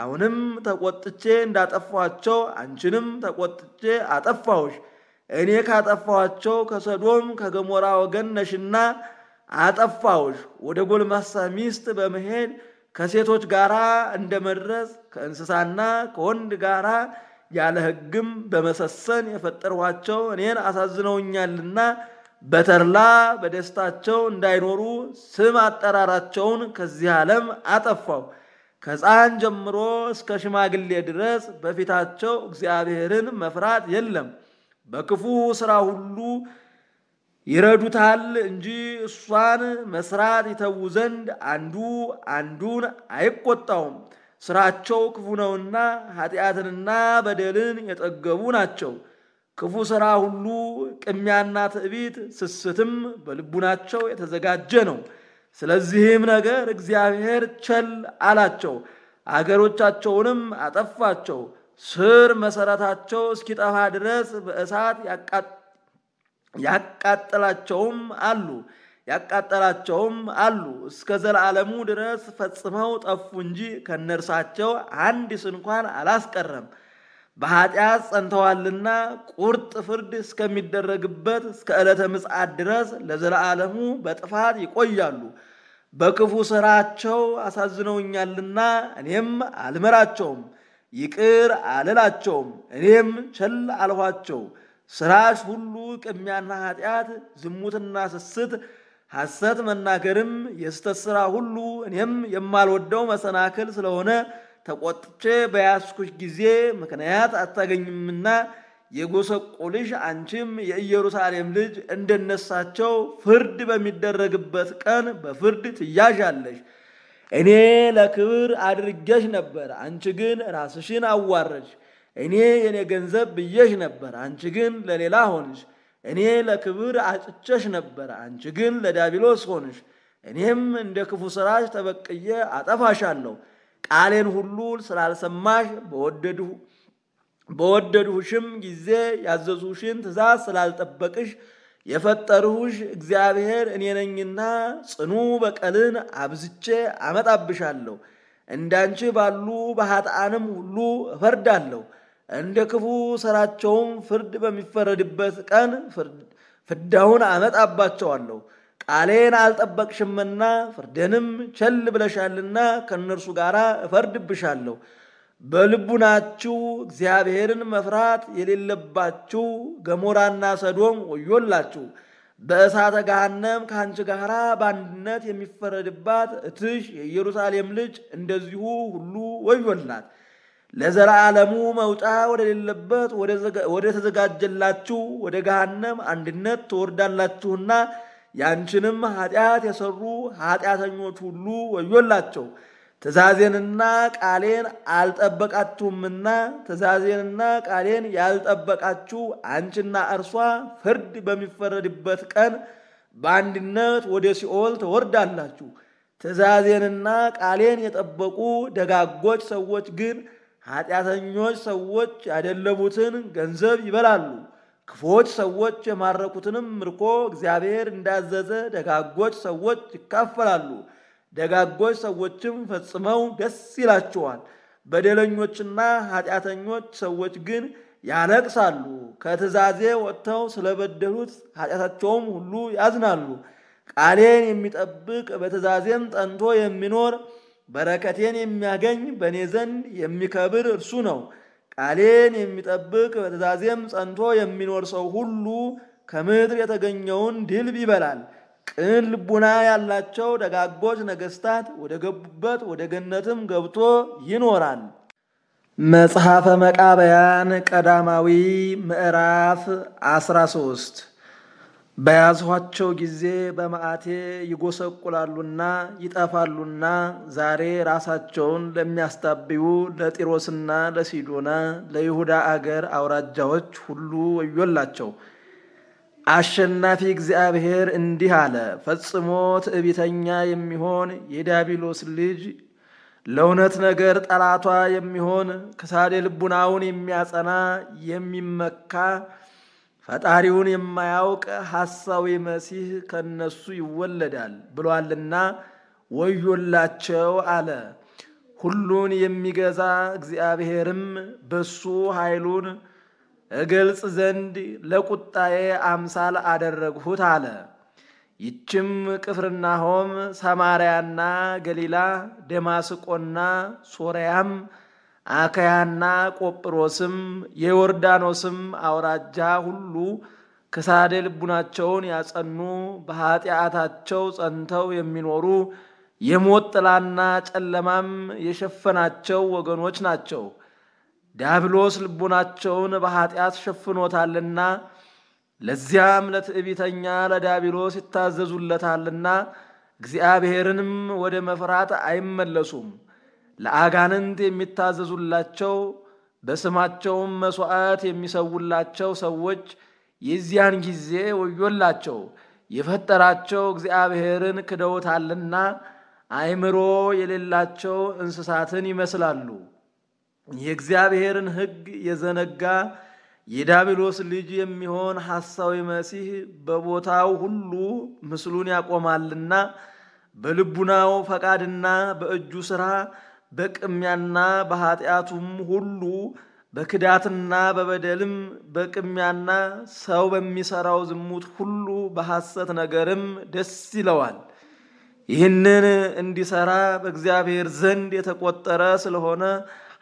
አሁንም ተቆጥቼ እንዳጠፋኋቸው አንቺንም ተቆጥቼ አጠፋሁሽ። እኔ ካጠፋኋቸው ከሰዶም ከገሞራ ወገን ነሽና አጠፋሁሽ። ወደ ጎልማሳ ሚስት በመሄድ ከሴቶች ጋር እንደመድረስ ከእንስሳና ከወንድ ጋራ ያለ ሕግም በመሰሰን የፈጠርኋቸው እኔን አሳዝነውኛልና በተርላ በደስታቸው እንዳይኖሩ ስም አጠራራቸውን ከዚህ ዓለም አጠፋው። ከሕፃን ጀምሮ እስከ ሽማግሌ ድረስ በፊታቸው እግዚአብሔርን መፍራት የለም። በክፉ ሥራ ሁሉ ይረዱታል እንጂ እሷን መስራት ይተዉ ዘንድ አንዱ አንዱን አይቆጣውም። ሥራቸው ክፉ ነውና ኃጢአትንና በደልን የጠገቡ ናቸው። ክፉ ሥራ ሁሉ ቅሚያና ትዕቢት ስስትም በልቡናቸው የተዘጋጀ ነው። ስለዚህም ነገር እግዚአብሔር ቸል አላቸው፣ አገሮቻቸውንም አጠፋቸው። ስር መሰረታቸው እስኪጠፋ ድረስ በእሳት ያቃጠላቸውም አሉ ያቃጠላቸውም አሉ እስከ ዘላለሙ ድረስ ፈጽመው ጠፉ እንጂ ከነርሳቸው አንድ ስንኳን አላስቀረም። በኃጢአት ጸንተዋልና ቁርጥ ፍርድ እስከሚደረግበት እስከ ዕለተ ምጽአት ድረስ ለዘለዓለሙ በጥፋት ይቆያሉ። በክፉ ሥራቸው አሳዝነውኛልና እኔም አልምራቸውም፣ ይቅር አልላቸውም፣ እኔም ቸል አልኋቸው። ሥራሽ ሁሉ ቅሚያና ኃጢአት፣ ዝሙትና ስስት፣ ሐሰት መናገርም የስተት ሥራ ሁሉ እኔም የማልወደው መሰናክል ስለሆነ ተቆጥቼ በያስኩሽ ጊዜ ምክንያት አታገኝምና የጎሰቆልሽ አንቺም የኢየሩሳሌም ልጅ እንደነሳቸው ፍርድ በሚደረግበት ቀን በፍርድ ትያዣለሽ። እኔ ለክብር አድርጌሽ ነበር፣ አንቺ ግን ራስሽን አዋረድሽ። እኔ የኔ ገንዘብ ብዬሽ ነበር፣ አንቺ ግን ለሌላ ሆንሽ። እኔ ለክብር አጭቸሽ ነበር፣ አንቺ ግን ለዳቢሎስ ሆንሽ። እኔም እንደ ክፉ ሥራሽ ተበቅዬ አጠፋሻለሁ። ቃሌን ሁሉ ስላልሰማሽ በወደድሁ በወደድሁሽም ጊዜ ያዘዙሽን ትእዛዝ ስላልጠበቅሽ የፈጠርሁሽ እግዚአብሔር እኔ ነኝና ጽኑ በቀልን አብዝቼ አመጣብሻለሁ። እንዳንቺ ባሉ በኃጥአንም ሁሉ እፈርዳለሁ። እንደ ክፉ ሥራቸውም ፍርድ በሚፈረድበት ቀን ፍዳውን አመጣባቸዋለሁ። ቃሌን አልጠበቅሽምና ፍርድንም ቸል ብለሻልና ከእነርሱ ጋር እፈርድብሻለሁ። በልቡናችሁ እግዚአብሔርን መፍራት የሌለባችሁ ገሞራና ሰዶም ወዮላችሁ። በእሳተ ገሃነም ከአንቺ ጋር በአንድነት የሚፈረድባት እትሽ የኢየሩሳሌም ልጅ እንደዚሁ ሁሉ ወዮላት። ለዘላለሙ መውጫ ወደሌለበት ወደ ተዘጋጀላችሁ ወደ ገሃነም አንድነት ትወርዳላችሁና ያንቺንም ኃጢአት የሰሩ ኃጢአተኞች ሁሉ ወዮላቸው። ትእዛዜንና ቃሌን አልጠበቃችሁምና፣ ትእዛዜንና ቃሌን ያልጠበቃችሁ አንቺና እርሷ ፍርድ በሚፈረድበት ቀን በአንድነት ወደ ሲኦል ትወርዳላችሁ። ትእዛዜንና ቃሌን የጠበቁ ደጋጎች ሰዎች ግን ኃጢአተኞች ሰዎች ያደለቡትን ገንዘብ ይበላሉ። ክፎች ሰዎች የማረኩትንም ምርኮ እግዚአብሔር እንዳዘዘ ደጋጎች ሰዎች ይካፈላሉ። ደጋጎች ሰዎችም ፈጽመው ደስ ይላቸዋል። በደለኞችና ኃጢአተኞች ሰዎች ግን ያለቅሳሉ። ከትእዛዜ ወጥተው ስለበደሉት ኃጢአታቸውም ሁሉ ያዝናሉ። ቃሌን የሚጠብቅ በትእዛዜም ጠንቶ የሚኖር በረከቴን የሚያገኝ በእኔ ዘንድ የሚከብር እርሱ ነው። ቃሌን የሚጠብቅ በትእዛዜም ጸንቶ የሚኖር ሰው ሁሉ ከምድር የተገኘውን ድልብ ይበላል። ቅን ልቡና ያላቸው ደጋጎች ነገስታት ወደ ገቡበት ወደ ገነትም ገብቶ ይኖራል። መጽሐፈ መቃበያን ቀዳማዊ ምዕራፍ 13 በያዝኋቸው ጊዜ በመዓቴ ይጎሰቁላሉና ይጠፋሉና ዛሬ ራሳቸውን ለሚያስታብዩ ለጢሮስና ለሲዶና ለይሁዳ አገር አውራጃዎች ሁሉ ወዮላቸው። አሸናፊ እግዚአብሔር እንዲህ አለ፣ ፈጽሞ ትዕቢተኛ የሚሆን የዲያብሎስ ልጅ ለእውነት ነገር ጠላቷ የሚሆን ከሳዴ ልቡናውን የሚያጸና የሚመካ ፈጣሪውን የማያውቅ ሐሳዊ መሲህ ከነሱ ይወለዳል ብሏልና ወዮላቸው አለ። ሁሉን የሚገዛ እግዚአብሔርም በሱ ኃይሉን እገልጽ ዘንድ ለቁጣዬ አምሳል አደረግሁት አለ። ይችም ቅፍርናሆም፣ ሰማርያና ገሊላ፣ ደማስቆና ሶርያም አካያና ቆጵሮስም የዮርዳኖስም አውራጃ ሁሉ ከሳዴ ልቡናቸውን ያጸኑ በኃጢአታቸው ጸንተው የሚኖሩ የሞት ጥላና ጨለማም የሸፈናቸው ወገኖች ናቸው። ዲያብሎስ ልቡናቸውን በኃጢአት ሸፍኖታልና ለዚያም ለትዕቢተኛ ለዲያብሎስ ይታዘዙለታልና እግዚአብሔርንም ወደ መፍራት አይመለሱም። ለአጋንንት የሚታዘዙላቸው በስማቸውም መሥዋዕት የሚሰውላቸው ሰዎች የዚያን ጊዜ ወዮላቸው፣ የፈጠራቸው እግዚአብሔርን ክደውታልና አእምሮ የሌላቸው እንስሳትን ይመስላሉ። የእግዚአብሔርን ሕግ የዘነጋ የዳቢሎስ ልጅ የሚሆን ሐሳዊ መሲህ በቦታው ሁሉ ምስሉን ያቆማልና በልቡናው ፈቃድና በእጁ ሥራ በቅሚያና በኃጢአቱም ሁሉ በክዳትና በበደልም በቅሚያና ሰው በሚሰራው ዝሙት ሁሉ በሐሰት ነገርም ደስ ይለዋል። ይህንን እንዲሰራ በእግዚአብሔር ዘንድ የተቆጠረ ስለሆነ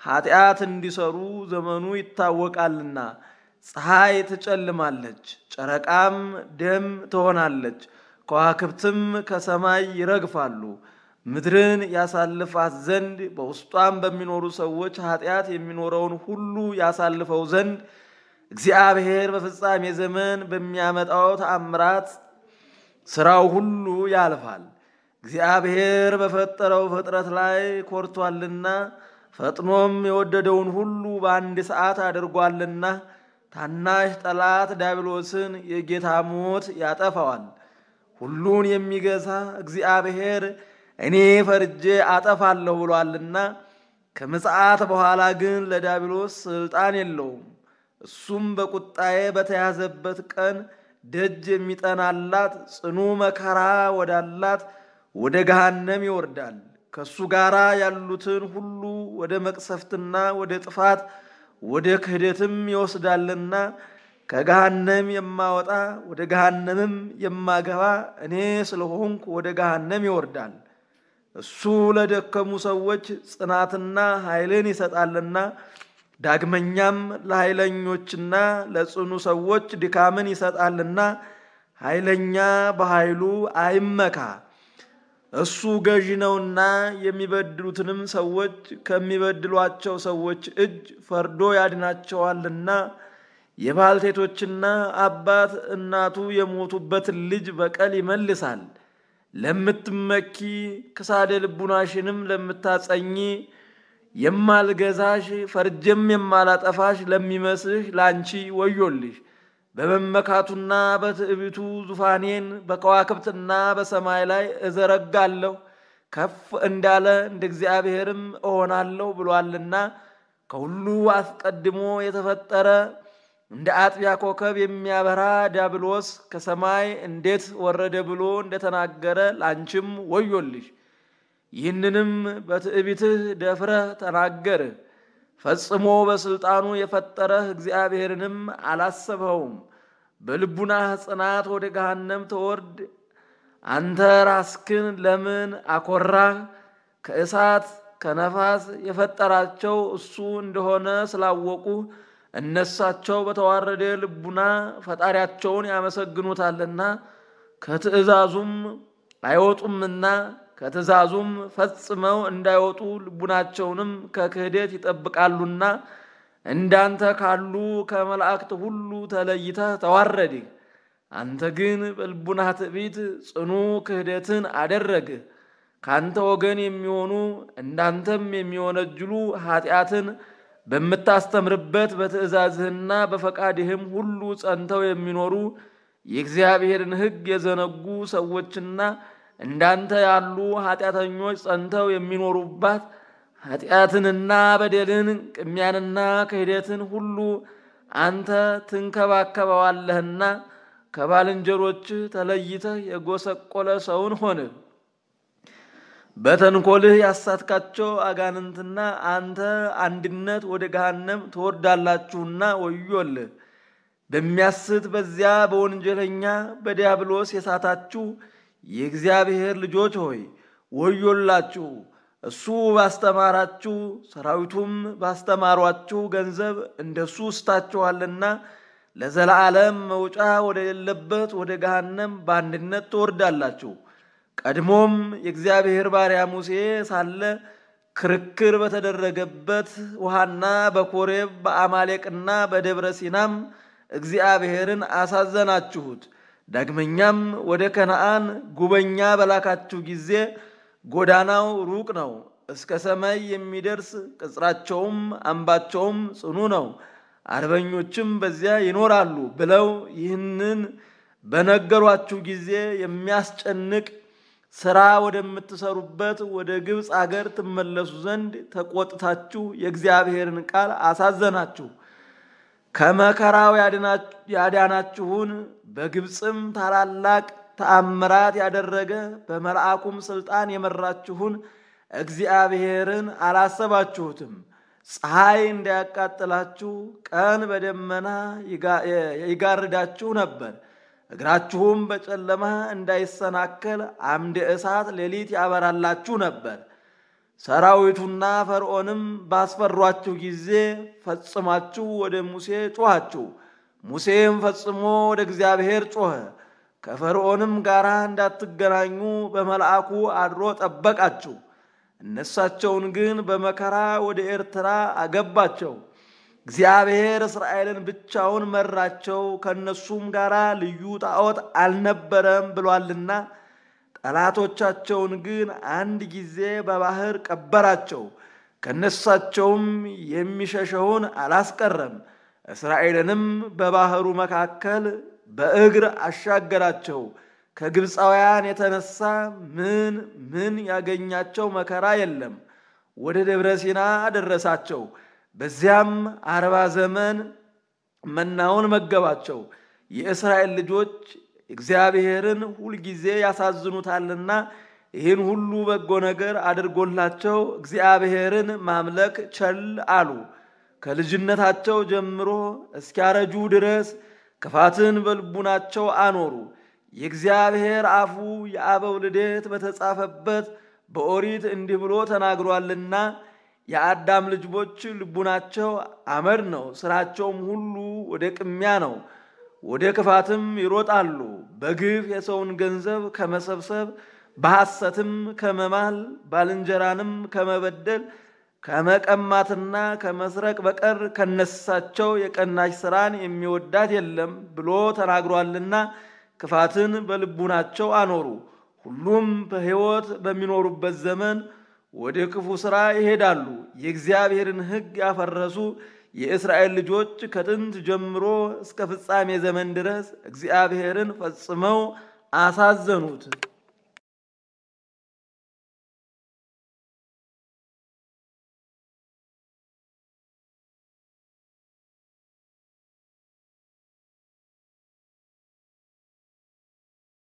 ኃጢአት እንዲሰሩ ዘመኑ ይታወቃልና። ፀሐይ ትጨልማለች፣ ጨረቃም ደም ትሆናለች፣ ከዋክብትም ከሰማይ ይረግፋሉ። ምድርን ያሳልፋት ዘንድ በውስጧም በሚኖሩ ሰዎች ኃጢአት የሚኖረውን ሁሉ ያሳልፈው ዘንድ እግዚአብሔር በፍጻሜ ዘመን በሚያመጣው ተአምራት ስራው ሁሉ ያልፋል። እግዚአብሔር በፈጠረው ፍጥረት ላይ ኮርቷልና ፈጥኖም የወደደውን ሁሉ በአንድ ሰዓት አድርጓልና ታናሽ ጠላት ዳብሎስን የጌታ ሞት ያጠፋዋል። ሁሉን የሚገዛ እግዚአብሔር እኔ ፈርጄ አጠፋለሁ ብሏልና ከምጽአት በኋላ ግን ለዲያብሎስ ስልጣን የለውም። እሱም በቁጣዬ በተያዘበት ቀን ደጅ የሚጠናላት ጽኑ መከራ ወዳላት ወደ ገሃነም ይወርዳል። ከእሱ ጋር ያሉትን ሁሉ ወደ መቅሰፍትና ወደ ጥፋት ወደ ክህደትም ይወስዳልና ከገሃነም የማወጣ ወደ ገሃነምም የማገባ እኔ ስለሆንኩ ወደ ገሃነም ይወርዳል። እሱ ለደከሙ ሰዎች ጽናትና ኃይልን ይሰጣልና ዳግመኛም ለኃይለኞችና ለጽኑ ሰዎች ድካምን ይሰጣልና ኃይለኛ በኃይሉ አይመካ እሱ ገዢ ነውና የሚበድሉትንም ሰዎች ከሚበድሏቸው ሰዎች እጅ ፈርዶ ያድናቸዋልና የባልቴቶችና አባት እናቱ የሞቱበትን ልጅ በቀል ይመልሳል ለምትመኪ ክሳደ ልቡናሽንም ለምታጸኚ የማልገዛሽ ፈርጀም የማላጠፋሽ ለሚመስልሽ ላንቺ ወዮልሽ። በመመካቱና በትዕቢቱ ዙፋኔን በከዋክብትና በሰማይ ላይ እዘረጋለሁ ከፍ እንዳለ እንደ እግዚአብሔርም እሆናለሁ ብሏልና ከሁሉ አስቀድሞ የተፈጠረ እንደ አጥቢያ ኮከብ የሚያበራ ዲያብሎስ ከሰማይ እንዴት ወረደ ብሎ እንደተናገረ ላንቺም ወዮልሽ። ይህንንም በትዕቢትህ ደፍረህ ተናገርህ። ፈጽሞ በስልጣኑ የፈጠረህ እግዚአብሔርንም አላሰብኸውም። በልቡናህ ጽናት ወደ ገሃነም ተወርድ። አንተ ራስክን ለምን አኮራህ? ከእሳት ከነፋስ የፈጠራቸው እሱ እንደሆነ ስላወቁ እነሳቸው በተዋረደ ልቡና ፈጣሪያቸውን ያመሰግኑታልና ከትእዛዙም አይወጡምና ከትእዛዙም ፈጽመው እንዳይወጡ ልቡናቸውንም ከክህደት ይጠብቃሉና እንዳንተ ካሉ ከመላእክት ሁሉ ተለይተህ ተዋረድ አንተ ግን በልቡና ትዕቢት ጽኑ ክህደትን አደረግ ካንተ ወገን የሚሆኑ እንዳንተም የሚወነጅሉ ኃጢአትን በምታስተምርበት በትእዛዝህና በፈቃድህም ሁሉ ጸንተው የሚኖሩ የእግዚአብሔርን ሕግ የዘነጉ ሰዎችና እንዳንተ ያሉ ኃጢአተኞች ጸንተው የሚኖሩባት ኃጢአትንና በደልን ቅሚያንና ክህደትን ሁሉ አንተ ትንከባከበዋለህና ከባልንጀሮችህ ተለይተህ የጎሰቆለ ሰውን ሆንህ። በተንኮልህ ያሳትካቸው አጋንንትና አንተ አንድነት ወደ ገሃነም ትወርዳላችሁና ወዮልህ። በሚያስት በዚያ በወንጀለኛ በዲያብሎስ የሳታችሁ የእግዚአብሔር ልጆች ሆይ ወዮላችሁ። እሱ ባስተማራችሁ ሰራዊቱም ባስተማሯችሁ ገንዘብ እንደሱ ስታችኋልና ለዘላለም መውጫ ወደሌለበት ወደ ገሃነም በአንድነት ትወርዳላችሁ። ቀድሞም የእግዚአብሔር ባሪያ ሙሴ ሳለ ክርክር በተደረገበት ውሃና በኮሬብ በአማሌቅና በደብረ ሲናም እግዚአብሔርን አሳዘናችሁት። ዳግመኛም ወደ ከነአን ጉበኛ በላካችሁ ጊዜ ጎዳናው ሩቅ ነው፣ እስከ ሰማይ የሚደርስ ቅጽራቸውም አምባቸውም ጽኑ ነው፣ አርበኞችም በዚያ ይኖራሉ ብለው ይህንን በነገሯችሁ ጊዜ የሚያስጨንቅ ስራ ወደምትሰሩበት ወደ ግብፅ አገር ትመለሱ ዘንድ ተቆጥታችሁ የእግዚአብሔርን ቃል አሳዘናችሁ። ከመከራው ያዳናችሁን በግብፅም ታላላቅ ተአምራት ያደረገ በመልአኩም ስልጣን የመራችሁን እግዚአብሔርን አላሰባችሁትም። ፀሐይ እንዳያቃጥላችሁ ቀን በደመና ይጋርዳችሁ ነበር። እግራችሁም በጨለማ እንዳይሰናከል አምድ እሳት ሌሊት ያበራላችሁ ነበር። ሰራዊቱና ፈርዖንም ባስፈሯችሁ ጊዜ ፈጽማችሁ ወደ ሙሴ ጮኋችሁ። ሙሴም ፈጽሞ ወደ እግዚአብሔር ጮኸ። ከፈርዖንም ጋር እንዳትገናኙ በመልአኩ አድሮ ጠበቃችሁ። እነሳቸውን ግን በመከራ ወደ ኤርትራ አገባቸው። እግዚአብሔር እስራኤልን ብቻውን መራቸው፣ ከእነሱም ጋር ልዩ ጣዖት አልነበረም ብሏልና ጠላቶቻቸውን ግን አንድ ጊዜ በባህር ቀበራቸው፣ ከነሳቸውም የሚሸሸውን አላስቀረም። እስራኤልንም በባህሩ መካከል በእግር አሻገራቸው። ከግብፃውያን የተነሳ ምን ምን ያገኛቸው መከራ የለም። ወደ ደብረ ሲና አደረሳቸው። በዚያም አርባ ዘመን መናውን መገባቸው። የእስራኤል ልጆች እግዚአብሔርን ሁልጊዜ ያሳዝኑታልና ይህን ሁሉ በጎ ነገር አድርጎላቸው እግዚአብሔርን ማምለክ ቸል አሉ። ከልጅነታቸው ጀምሮ እስኪያረጁ ድረስ ክፋትን በልቡናቸው አኖሩ። የእግዚአብሔር አፉ የአበው ልደት በተጻፈበት በኦሪት እንዲህ ብሎ ተናግሯልና የአዳም ልጅቦች ልቡናቸው አመድ ነው፣ ስራቸውም ሁሉ ወደ ቅሚያ ነው፣ ወደ ክፋትም ይሮጣሉ። በግፍ የሰውን ገንዘብ ከመሰብሰብ በሐሰትም ከመማል ባልንጀራንም ከመበደል ከመቀማትና ከመስረቅ በቀር ከነሳቸው የቀናች ስራን የሚወዳት የለም ብሎ ተናግሯልና ክፋትን በልቡናቸው አኖሩ። ሁሉም በሕይወት በሚኖሩበት ዘመን ወደ ክፉ ሥራ ይሄዳሉ። የእግዚአብሔርን ሕግ ያፈረሱ የእስራኤል ልጆች ከጥንት ጀምሮ እስከ ፍጻሜ ዘመን ድረስ እግዚአብሔርን ፈጽመው አሳዘኑት።